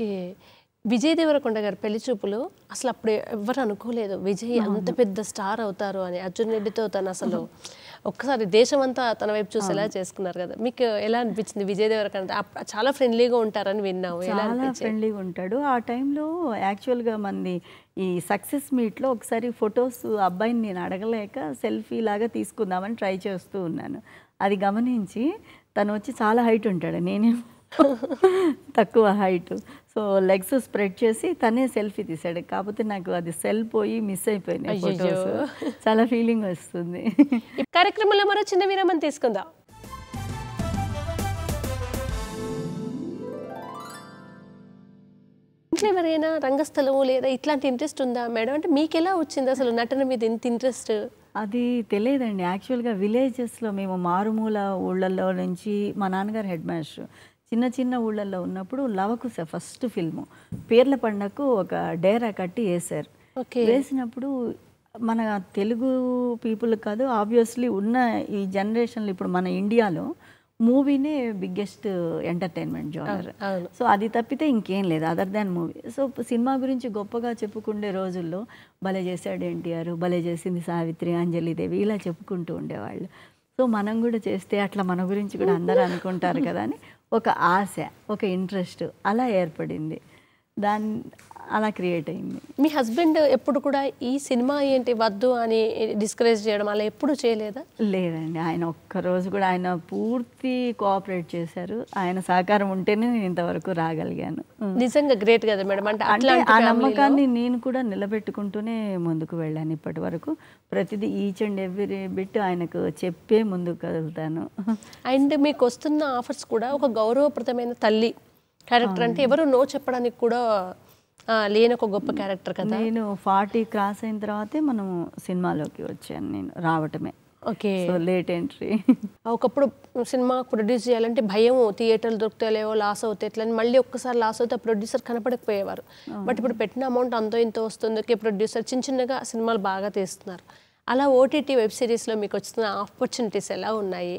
విజయ్ దేవరకొండ గారు పెళ్లి చూపులు అసలు అప్పుడు ఎవరు అనుకోలేదు విజయ్ అంత పెద్ద స్టార్ అవుతారు అని అర్జున్ రెడ్డితో తను అసలు ఒక్కసారి దేశమంతా తన వైపు చూసి ఎలా చేసుకున్నారు కదా మీకు ఎలా అనిపించింది విజయ్ దేవరకంటే చాలా ఫ్రెండ్లీగా ఉంటారని విన్నాము చాలా ఫ్రెండ్లీగా ఉంటాడు ఆ టైంలో యాక్చువల్గా మంది ఈ సక్సెస్ మీట్లో ఒకసారి ఫొటోస్ అబ్బాయిని నేను అడగలేక సెల్ఫీ లాగా తీసుకుందామని ట్రై చేస్తూ ఉన్నాను అది గమనించి తను వచ్చి చాలా హైట్ ఉంటాడు నేనే తక్కువ హైట్ సో లెగ్స్ స్ప్రెడ్ చేసి తనే సెల్ఫీ తీసాడు కాకపోతే నాకు అది సెల్ పోయి మిస్ అయిపోయినాయి చాలా ఫీలింగ్ వస్తుంది కార్యక్రమంలో మరో చిన్న విరామం తీసుకుందాం ఎవరైనా రంగస్థలం లేదా ఇట్లాంటి ఇంట్రెస్ట్ ఉందా మేడం అంటే మీకు ఎలా వచ్చింది అసలు నటన మీద ఎంత ఇంట్రెస్ట్ అది తెలియదండి యాక్చువల్గా విలేజెస్లో మేము మారుమూల ఊళ్ళల్లో నుంచి మా నాన్నగారు హెడ్ మాస్టర్ చిన్న చిన్న ఊళ్ళల్లో ఉన్నప్పుడు లవకుశ ఫస్ట్ ఫిల్ము పేర్ల పండగకు ఒక డేరా కట్టి వేశారు వేసినప్పుడు మన తెలుగు పీపుల్ కాదు ఆబ్వియస్లీ ఉన్న ఈ జనరేషన్లో ఇప్పుడు మన ఇండియాలో మూవీనే బిగ్గెస్ట్ ఎంటర్టైన్మెంట్ జానర్ సో అది తప్పితే ఇంకేం లేదు అదర్ దాన్ మూవీ సో సినిమా గురించి గొప్పగా చెప్పుకుండే రోజుల్లో భలే చేశాడు ఎన్టీఆర్ భలే చేసింది సావిత్రి అంజలిదేవి ఇలా చెప్పుకుంటూ ఉండేవాళ్ళు సో మనం కూడా చేస్తే అట్లా మన గురించి కూడా అందరూ అనుకుంటారు కదా అని ఒక ఆశ ఒక ఇంట్రెస్ట్ అలా ఏర్పడింది దాని అలా క్రియేట్ అయింది మీ హస్బెండ్ ఎప్పుడు కూడా ఈ సినిమా ఏంటి వద్దు అని డిస్కరేజ్ చేయడం అలా ఎప్పుడు చేయలేదా లేదండి ఆయన ఒక్కరోజు కూడా ఆయన పూర్తి కోఆపరేట్ చేశారు ఆయన సహకారం ఉంటేనే నేను ఇంతవరకు రాగలిగాను నిజంగా గ్రేట్ కదా మేడం అంటే అట్లా ఆ నమ్మకాన్ని నేను కూడా నిలబెట్టుకుంటూనే ముందుకు వెళ్ళాను ఇప్పటి వరకు ప్రతిదీ ఈచ్ అండ్ ఎవ్రీ బిట్ ఆయనకు చెప్పే ముందుకు కదులుతాను అండ్ మీకు వస్తున్న ఆఫర్స్ కూడా ఒక గౌరవప్రదమైన తల్లి క్యారెక్టర్ అంటే ఎవరు నో చెప్పడానికి కూడా లేని ఒక గొప్ప క్యారెక్టర్ కదా నేను ఫార్టీ క్రాస్ అయిన తర్వాతే మనం సినిమాలోకి వచ్చాను నేను రావటమే ఓకే లేట్ ఎంట్రీ ఒకప్పుడు సినిమా ప్రొడ్యూస్ చేయాలంటే భయం థియేటర్లు దొరుకుతాయో లాస్ అవుతాయి అని మళ్ళీ ఒక్కసారి లాస్ అవుతే ప్రొడ్యూసర్ కనపడకపోయేవారు బట్ ఇప్పుడు పెట్టిన అమౌంట్ అంతో ఇంత వస్తుంది ఓకే ప్రొడ్యూసర్ చిన్న చిన్నగా సినిమాలు బాగా తీస్తున్నారు అలా ఓటీటీ వెబ్ సిరీస్లో మీకు వచ్చిన ఆపర్చునిటీస్ ఎలా ఉన్నాయి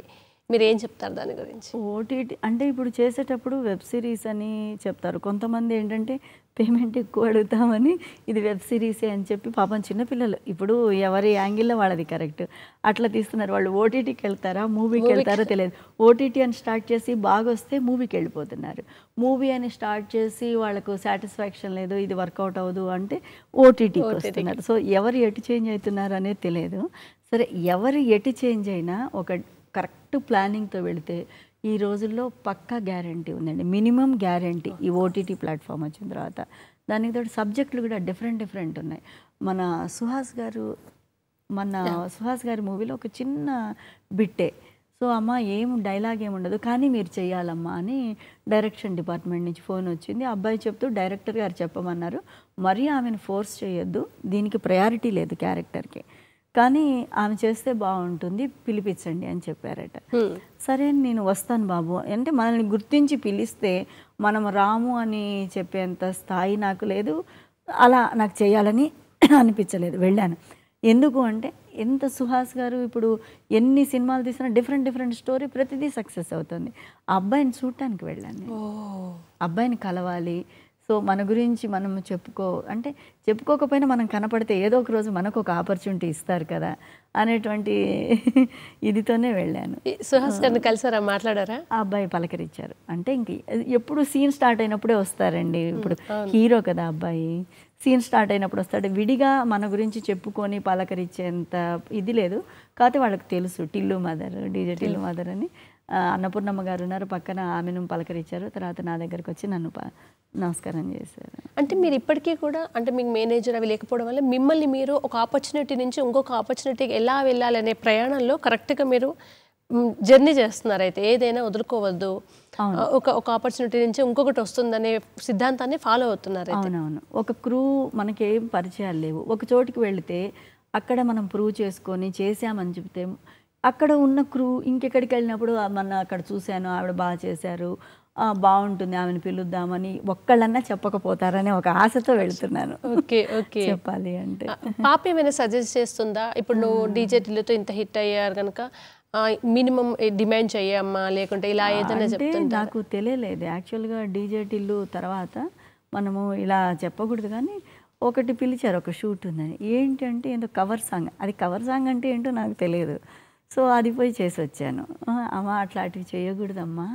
మీరు ఏం చెప్తారు దాని గురించి ఓటీటీ అంటే ఇప్పుడు చేసేటప్పుడు వెబ్ సిరీస్ అని చెప్తారు కొంతమంది ఏంటంటే పేమెంట్ ఎక్కువ అడుగుతామని ఇది వెబ్ సిరీసే అని చెప్పి పాపం చిన్నపిల్లలు ఇప్పుడు ఎవరి యాంగిల్లో వాళ్ళది కరెక్ట్ అట్లా తీస్తున్నారు వాళ్ళు ఓటీటీకి వెళ్తారా మూవీకి వెళ్తారో తెలియదు ఓటీటీ అని స్టార్ట్ చేసి బాగా వస్తే మూవీకి వెళ్ళిపోతున్నారు మూవీ అని స్టార్ట్ చేసి వాళ్ళకు సాటిస్ఫాక్షన్ లేదు ఇది వర్కౌట్ అవ్వదు అంటే ఓటీటీకి వస్తున్నారు సో ఎవరు ఎటు చేంజ్ అవుతున్నారు అనేది తెలియదు సరే ఎవరు ఎటు చేంజ్ అయినా ఒక కరెక్ట్ ప్లానింగ్తో వెళితే ఈ రోజుల్లో పక్కా గ్యారంటీ ఉందండి మినిమం గ్యారంటీ ఈ ఓటీటీ ప్లాట్ఫామ్ వచ్చిన తర్వాత దానికి తోడు సబ్జెక్టులు కూడా డిఫరెంట్ డిఫరెంట్ ఉన్నాయి మన సుహాస్ గారు మన సుహాస్ గారి మూవీలో ఒక చిన్న బిట్టే సో అమ్మ ఏం డైలాగ్ ఏమి ఉండదు కానీ మీరు చేయాలమ్మా అని డైరెక్షన్ డిపార్ట్మెంట్ నుంచి ఫోన్ వచ్చింది అబ్బాయి చెప్తూ డైరెక్టర్ గారు చెప్పమన్నారు మరీ ఆమెను ఫోర్స్ చేయొద్దు దీనికి ప్రయారిటీ లేదు క్యారెక్టర్కి కానీ ఆమె చేస్తే బాగుంటుంది పిలిపించండి అని చెప్పారట సరే నేను వస్తాను బాబు అంటే మనల్ని గుర్తించి పిలిస్తే మనం రాము అని చెప్పేంత స్థాయి నాకు లేదు అలా నాకు చేయాలని అనిపించలేదు వెళ్ళాను ఎందుకు అంటే ఎంత సుహాస్ గారు ఇప్పుడు ఎన్ని సినిమాలు తీసినా డిఫరెంట్ డిఫరెంట్ స్టోరీ ప్రతిదీ సక్సెస్ అవుతుంది అబ్బాయిని చూడటానికి వెళ్ళాను అబ్బాయిని కలవాలి సో మన గురించి మనం చెప్పుకో అంటే చెప్పుకోకపోయినా మనం కనపడితే ఏదో ఒక రోజు మనకు ఒక ఆపర్చునిటీ ఇస్తారు కదా అనేటువంటి ఇదితోనే వెళ్ళాను సుహాస్ గారిని కలిసారా మాట్లాడారా ఆ అబ్బాయి పలకరించారు అంటే ఇంక ఎప్పుడు సీన్ స్టార్ట్ అయినప్పుడే వస్తారండి ఇప్పుడు హీరో కదా అబ్బాయి సీన్ స్టార్ట్ అయినప్పుడు వస్తాడు విడిగా మన గురించి చెప్పుకొని పలకరించేంత ఇది లేదు కాకపోతే వాళ్ళకి తెలుసు Tillu mother DJ Tillu mother అని అన్నపూర్ణమ్మ గారు ఉన్నారు పక్కన ఆమెను పలకరించారు తర్వాత నా దగ్గరకు వచ్చి నన్ను నమస్కారం చేశారు అంటే మీరు ఇప్పటికీ కూడా అంటే మీకు మేనేజర్ అవి లేకపోవడం వల్ల మిమ్మల్ని మీరు ఒక ఆపర్చునిటీ నుంచి ఇంకొక ఆపర్చునిటీకి ఎలా వెళ్ళాలనే ప్రయాణంలో కరెక్ట్గా మీరు జర్నీ చేస్తున్నారు అయితే ఏదైనా వదులుకోవద్దు ఒక ఒక ఆపర్చునిటీ నుంచి ఇంకొకటి వస్తుందనే సిద్ధాంతాన్ని ఫాలో అవుతున్నారు అవునవును ఒక క్రూ మనకేం పరిచయాలు లేవు ఒక చోటికి వెళితే అక్కడ మనం ప్రూవ్ చేసుకొని చేసామని చెప్తే అక్కడ ఉన్న క్రూ ఇంకెక్కడికి వెళ్ళినప్పుడు మన అక్కడ చూశాను ఆవిడ బాగా చేశారు బాగుంటుంది ఆమెను పిలుద్దామని ఒక్కళ్ళన్నా చెప్పకపోతారనే ఒక ఆశతో వెళ్తున్నాను ఓకే ఓకే చెప్పాలి అంటే పాప ఏమైనా సజెస్ట్ చేస్తుందా ఇప్పుడు నువ్వు డీజేటీలతో ఇంత హిట్ అయ్యారు కనుక మినిమం డిమాండ్ చెయ్యమ్మా లేకుంటే ఇలా ఏదైనా చెప్తే నాకు తెలియలేదు యాక్చువల్గా డీజేటీలు తర్వాత మనము ఇలా చెప్పకూడదు కానీ ఒకటి పిలిచారు ఒక షూట్ ఉందని ఏంటంటే ఏదో కవర్ సాంగ్ అది కవర్ సాంగ్ అంటే ఏంటో నాకు తెలియదు సో అది పోయి చేసి వచ్చాను అమ్మ అట్లాంటివి చేయకూడదమ్మా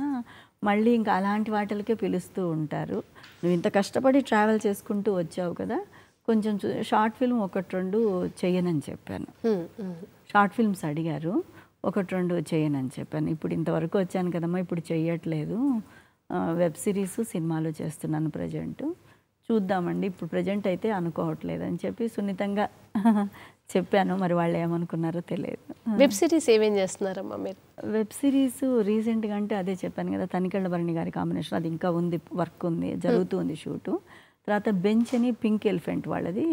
మళ్ళీ ఇంకా అలాంటి వాటిలకే పిలుస్తూ ఉంటారు నువ్వు ఇంత కష్టపడి ట్రావెల్ చేసుకుంటూ వచ్చావు కదా కొంచెం షార్ట్ ఫిల్మ్ ఒకటి రెండు చేయనని చెప్పాను షార్ట్ ఫిల్మ్స్ అడిగారు ఒకటి రెండు చేయనని చెప్పాను ఇప్పుడు ఇంతవరకు వచ్చాను కదమ్మా ఇప్పుడు చేయట్లేదు వెబ్ సిరీస్ సినిమాలు చేస్తున్నాను ప్రజెంటు చూద్దామండి ఇప్పుడు ప్రజెంట్ అయితే అనుకోవట్లేదు అని చెప్పి సున్నితంగా చెప్పాను మరి వాళ్ళు ఏమనుకున్నారో తెలియదు వెబ్ సిరీస్ ఏమేం చేస్తున్నారమ్మా మీరు వెబ్ సిరీస్ రీసెంట్గా అంటే అదే చెప్పాను కదా తనికెళ్ళ భరణి గారి కాంబినేషన్ అది ఇంకా ఉంది వర్క్ ఉంది hmm. జరుగుతుంది షూటు తర్వాత బెంచ్ అని పింక్ ఎలిఫెంట్ వాళ్ళది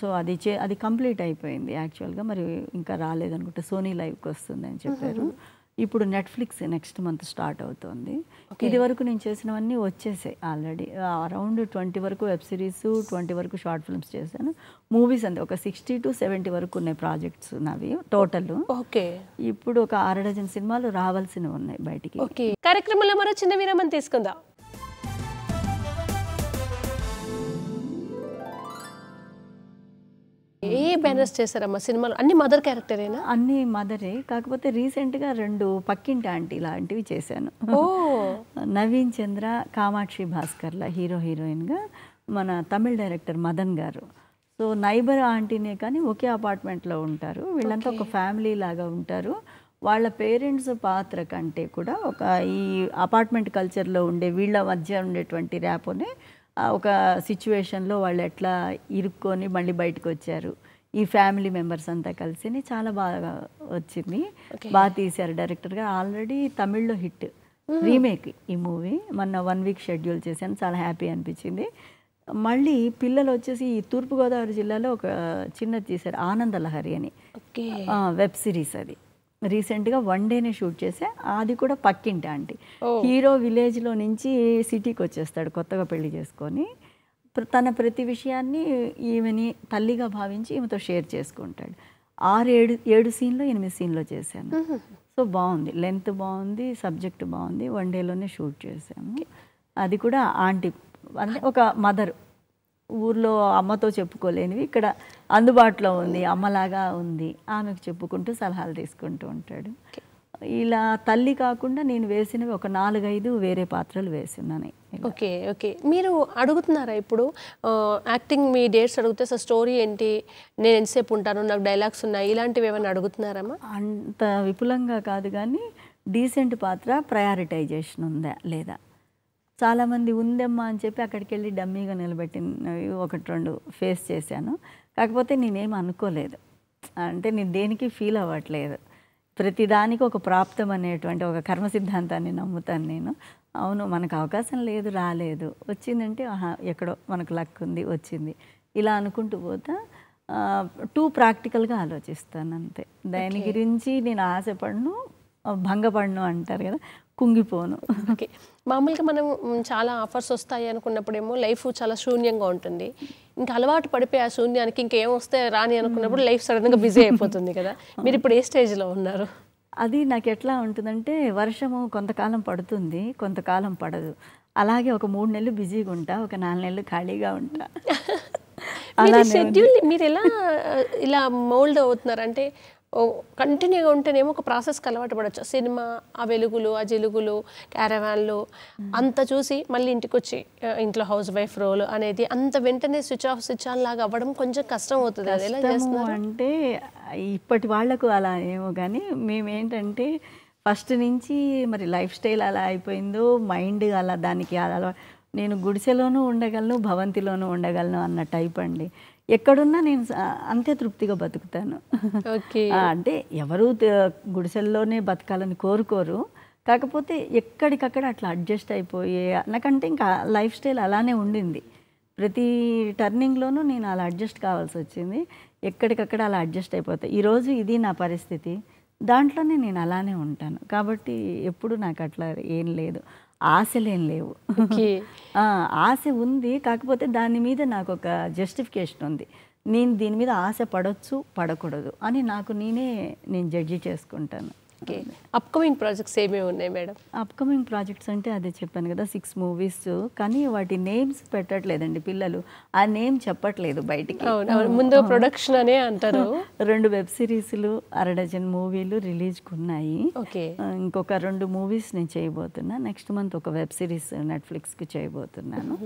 సో అది చే అది కంప్లీట్ అయిపోయింది యాక్చువల్గా మరి ఇంకా రాలేదనుకుంటే సోనీ లైవ్కి వస్తుంది అని చెప్పారు ఇప్పుడు నెట్ఫ్లిక్స్ నెక్స్ట్ మంత్ స్టార్ట్ అవుతుంది ఇది వరకు నేను చేసినవన్నీ వచ్చేసాయి ఆల్రెడీ అరౌండ్ ట్వంటీ వరకు వెబ్ సిరీస్ ట్వంటీ వరకు షార్ట్ ఫిల్మ్స్ చేశాను మూవీస్ అంతే ఒక సిక్స్టీ టు సెవెంటీ వరకు ఉన్నాయి ప్రాజెక్ట్స్ నావి టోటల్ ఓకే ఇప్పుడు ఒక అర డజన్ సినిమాలు రావాల్సినవి ఉన్నాయి బయటికి కార్యక్రమంలో మరో చిన్న విరామం తీసుకుందాం ఏ బ్యానర్స్ చేశారమ్మా సినిమాలు అన్ని మదర్ అయినా అన్ని మదరే కాకపోతే రీసెంట్ గా రెండు పక్కింటి ఆంటీ లాంటివి చేశాను నవీన్ చంద్ర కామాక్షి భాస్కర్ల హీరో హీరోయిన్గా మన తమిళ డైరెక్టర్ మదన్ గారు సో నైబర్ ఆంటీనే కానీ ఒకే అపార్ట్మెంట్లో ఉంటారు వీళ్ళంతా ఒక ఫ్యామిలీ లాగా ఉంటారు వాళ్ళ పేరెంట్స్ పాత్ర కంటే కూడా ఒక ఈ అపార్ట్మెంట్ కల్చర్లో ఉండే వీళ్ళ మధ్య ఉండేటువంటి ర్యాపోనే ఒక సిచ్యువేషన్లో వాళ్ళు ఎట్లా ఇరుక్కొని మళ్ళీ బయటకు వచ్చారు ఈ ఫ్యామిలీ మెంబర్స్ అంతా కలిసి చాలా బాగా వచ్చింది బాగా తీశారు డైరెక్టర్ గారు ఆల్రెడీ తమిళ్లో హిట్ రీమేక్ ఈ మూవీ మొన్న వన్ వీక్ షెడ్యూల్ చేశాను చాలా హ్యాపీ అనిపించింది మళ్ళీ పిల్లలు వచ్చేసి ఈ తూర్పుగోదావరి జిల్లాలో ఒక చిన్నది తీశారు ఆనందలహరి అని వెబ్ సిరీస్ అది రీసెంట్గా వన్ డేనే షూట్ చేసే అది కూడా పక్కింటి ఆంటీ హీరో విలేజ్లో నుంచి సిటీకి వచ్చేస్తాడు కొత్తగా పెళ్లి చేసుకొని తన ప్రతి విషయాన్ని ఈమెని తల్లిగా భావించి ఈమెతో షేర్ చేసుకుంటాడు ఆరు ఏడు ఏడు సీన్లో ఎనిమిది సీన్లో చేశాను సో బాగుంది లెంత్ బాగుంది సబ్జెక్ట్ బాగుంది వన్ డేలోనే షూట్ చేశాము అది కూడా ఆంటీ అంటే ఒక మదర్ ఊర్లో అమ్మతో చెప్పుకోలేనివి ఇక్కడ అందుబాటులో ఉంది అమ్మలాగా ఉంది ఆమెకు చెప్పుకుంటూ సలహాలు తీసుకుంటూ ఉంటాడు ఇలా తల్లి కాకుండా నేను వేసినవి ఒక నాలుగైదు వేరే పాత్రలు వేసినాను ఓకే ఓకే మీరు అడుగుతున్నారా ఇప్పుడు యాక్టింగ్ మీ డేట్స్ అడిగితే అసలు స్టోరీ ఏంటి నేను ఎంతసేపు ఉంటాను నాకు డైలాగ్స్ ఉన్నాయి ఇలాంటివి ఏమైనా అడుగుతున్నారమ్మా అంత విపులంగా కాదు కానీ డీసెంట్ పాత్ర ప్రయారిటైజేషన్ ఉందా లేదా చాలామంది ఉందమ్మా అని చెప్పి అక్కడికి వెళ్ళి డమ్మీగా నిలబెట్టినవి ఒకటి రెండు ఫేస్ చేశాను కాకపోతే నేనేం అనుకోలేదు అంటే నేను దేనికి ఫీల్ అవ్వట్లేదు ప్రతిదానికి ఒక ప్రాప్తం అనేటువంటి ఒక కర్మ సిద్ధాంతాన్ని నమ్ముతాను నేను అవును మనకు అవకాశం లేదు రాలేదు వచ్చిందంటే ఎక్కడో మనకు లక్ ఉంది వచ్చింది ఇలా అనుకుంటూ పోతా టూ ప్రాక్టికల్గా ఆలోచిస్తాను అంతే దాని గురించి నేను ఆశపడను భంగపడను అంటారు కదా కుంగిపోను ఓకే మామూలుగా మనం చాలా ఆఫర్స్ వస్తాయి అనుకున్నప్పుడేమో లైఫ్ చాలా శూన్యంగా ఉంటుంది ఇంకా అలవాటు పడిపోయి ఆ శూన్యానికి ఇంకేం వస్తే రాని అనుకున్నప్పుడు లైఫ్ సడన్గా బిజీ అయిపోతుంది కదా మీరు ఇప్పుడు ఏ స్టేజ్లో ఉన్నారు అది నాకు ఎట్లా ఉంటుందంటే వర్షము కొంతకాలం పడుతుంది కొంతకాలం పడదు అలాగే ఒక మూడు నెలలు బిజీగా ఉంటా ఒక నాలుగు నెలలు ఖాళీగా ఉంటా అలా షెడ్యూల్ మీరు ఎలా ఇలా మోల్డ్ అవుతున్నారు అంటే కంటిన్యూగా ఉంటేనేమో ఒక ప్రాసెస్కి అలవాటు పడవచ్చు సినిమా ఆ వెలుగులు ఆ జెలుగులు క్యారవాన్లు అంత చూసి మళ్ళీ ఇంటికి వచ్చి ఇంట్లో హౌస్ వైఫ్ రోల్ అనేది అంత వెంటనే స్విచ్ ఆఫ్ స్విచ్ ఆన్ లాగా అవ్వడం కొంచెం కష్టం అవుతుంది అది ఎలా చేస్తున్నారు అంటే ఇప్పటి వాళ్లకు అలా ఏమో కానీ మేమేంటంటే ఫస్ట్ నుంచి మరి లైఫ్ స్టైల్ అలా అయిపోయిందో మైండ్ అలా దానికి అలా నేను గుడిసెలోనూ ఉండగలను భవంతిలోనూ ఉండగలను అన్న టైప్ అండి ఎక్కడున్నా నేను అంతే తృప్తిగా బతుకుతాను అంటే ఎవరు గుడిసెల్లోనే బతకాలని కోరుకోరు కాకపోతే ఎక్కడికక్కడ అట్లా అడ్జస్ట్ అయిపోయే నాకంటే ఇంకా లైఫ్ స్టైల్ అలానే ఉండింది ప్రతి టర్నింగ్లోనూ నేను అలా అడ్జస్ట్ కావాల్సి వచ్చింది ఎక్కడికక్కడ అలా అడ్జస్ట్ అయిపోతాయి ఈరోజు ఇది నా పరిస్థితి దాంట్లోనే నేను అలానే ఉంటాను కాబట్టి ఎప్పుడు నాకు అట్లా ఏం లేదు ఆశలేం లేవు ఆశ ఉంది కాకపోతే దాని మీద నాకు ఒక జస్టిఫికేషన్ ఉంది నేను దీని మీద ఆశ పడవచ్చు పడకూడదు అని నాకు నేనే నేను జడ్జి చేసుకుంటాను ఓకే అప్కమింగ్ ప్రాజెక్ట్స్ ఏమేమి ఉన్నాయి మేడం అప్కమింగ్ ప్రాజెక్ట్స్ అంటే అదే చెప్పాను కదా సిక్స్ మూవీస్ కానీ వాటి నేమ్స్ పెట్టట్లేదండి పిల్లలు ఆ నేమ్ చెప్పట్లేదు బయటికి ముందు ప్రొడక్షన్ అనే అంటారు రెండు వెబ్ సిరీస్లు అరడజన్ మూవీలు రిలీజ్కి ఉన్నాయి ఇంకొక రెండు మూవీస్ నేను చేయబోతున్నా నెక్స్ట్ మంత్ ఒక వెబ్ సిరీస్ నెట్ఫ్లిక్స్కి చేయబోతున్నాను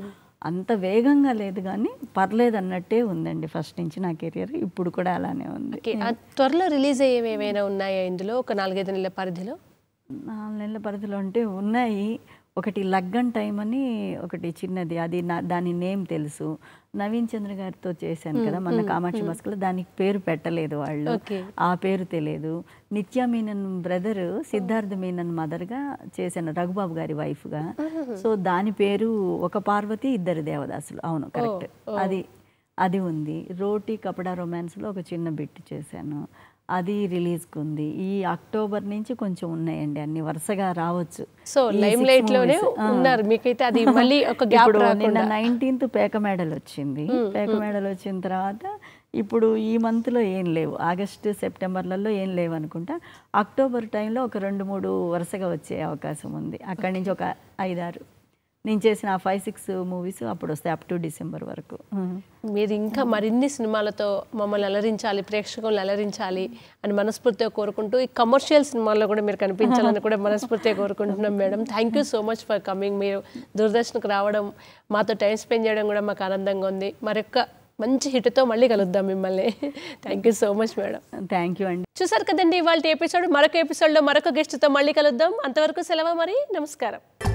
అంత వేగంగా లేదు కానీ పర్లేదు అన్నట్టే ఉందండి ఫస్ట్ నుంచి నా కెరియర్ ఇప్పుడు కూడా అలానే ఉంది త్వరలో రిలీజ్ అయ్యేవి ఏమైనా ఉన్నాయా ఇందులో ఒక నాలుగైదు నెలల పరిధిలో నాలుగు నెలల పరిధిలో అంటే ఉన్నాయి ఒకటి లగ్గన్ టైం అని ఒకటి చిన్నది అది నా దాని నేమ్ తెలుసు నవీన్ చంద్ర గారితో చేశాను కదా మన కామాక్షి మస్కల్ దానికి పేరు పెట్టలేదు వాళ్ళు ఆ పేరు తెలియదు నిత్య మీనన్ బ్రదర్ సిద్ధార్థ మీనన్ మదర్గా చేశాను రఘుబాబు గారి వైఫ్గా సో దాని పేరు ఒక పార్వతి ఇద్దరు దేవదాసులు అవును కరెక్ట్ అది అది ఉంది రోటీ కపడా రొమాన్స్లో ఒక చిన్న బిట్ చేశాను అది రిలీజ్కి ఉంది ఈ అక్టోబర్ నుంచి కొంచెం ఉన్నాయండి అన్ని వరుసగా రావచ్చు సో లైమ్ లైట్ లోనే ఉన్నారు మీకైతే అది మళ్ళీ ఒక గ్యాప్ నిన్న నైన్టీన్త్ పేక మేడల్ వచ్చింది పేక మేడల్ వచ్చిన తర్వాత ఇప్పుడు ఈ మంత్లో ఏం లేవు ఆగస్టు సెప్టెంబర్లలో ఏం లేవు అనుకుంటా అక్టోబర్ టైంలో ఒక రెండు మూడు వరుసగా వచ్చే అవకాశం ఉంది అక్కడి నుంచి ఒక ఐదారు నేను చేసిన ఫైవ్ సిక్స్ మూవీస్ అప్పుడు వస్తాయి అప్ టు డిసెంబర్ వరకు మీరు ఇంకా మరిన్ని సినిమాలతో మమ్మల్ని అలరించాలి ప్రేక్షకులను అలరించాలి అని మనస్ఫూర్తిగా కోరుకుంటూ ఈ కమర్షియల్ సినిమాల్లో కూడా మీరు కనిపించాలని కూడా మనస్ఫూర్తిగా కోరుకుంటున్నాం madam thank you so much for coming మీరు దూరదర్శన్కు రావడం మాతో టైం స్పెండ్ చేయడం కూడా మాకు ఆనందంగా ఉంది మరొక మంచి హిట్తో మళ్ళీ కలుద్దాం మిమ్మల్ని thank you so much madam thank you అండి చూసారు కదండి ఇవాళ ఎపిసోడ్ మరొక ఎపిసోడ్లో మరొక గెస్ట్తో మళ్ళీ కలుద్దాం అంతవరకు సెలవు మరి నమస్కారం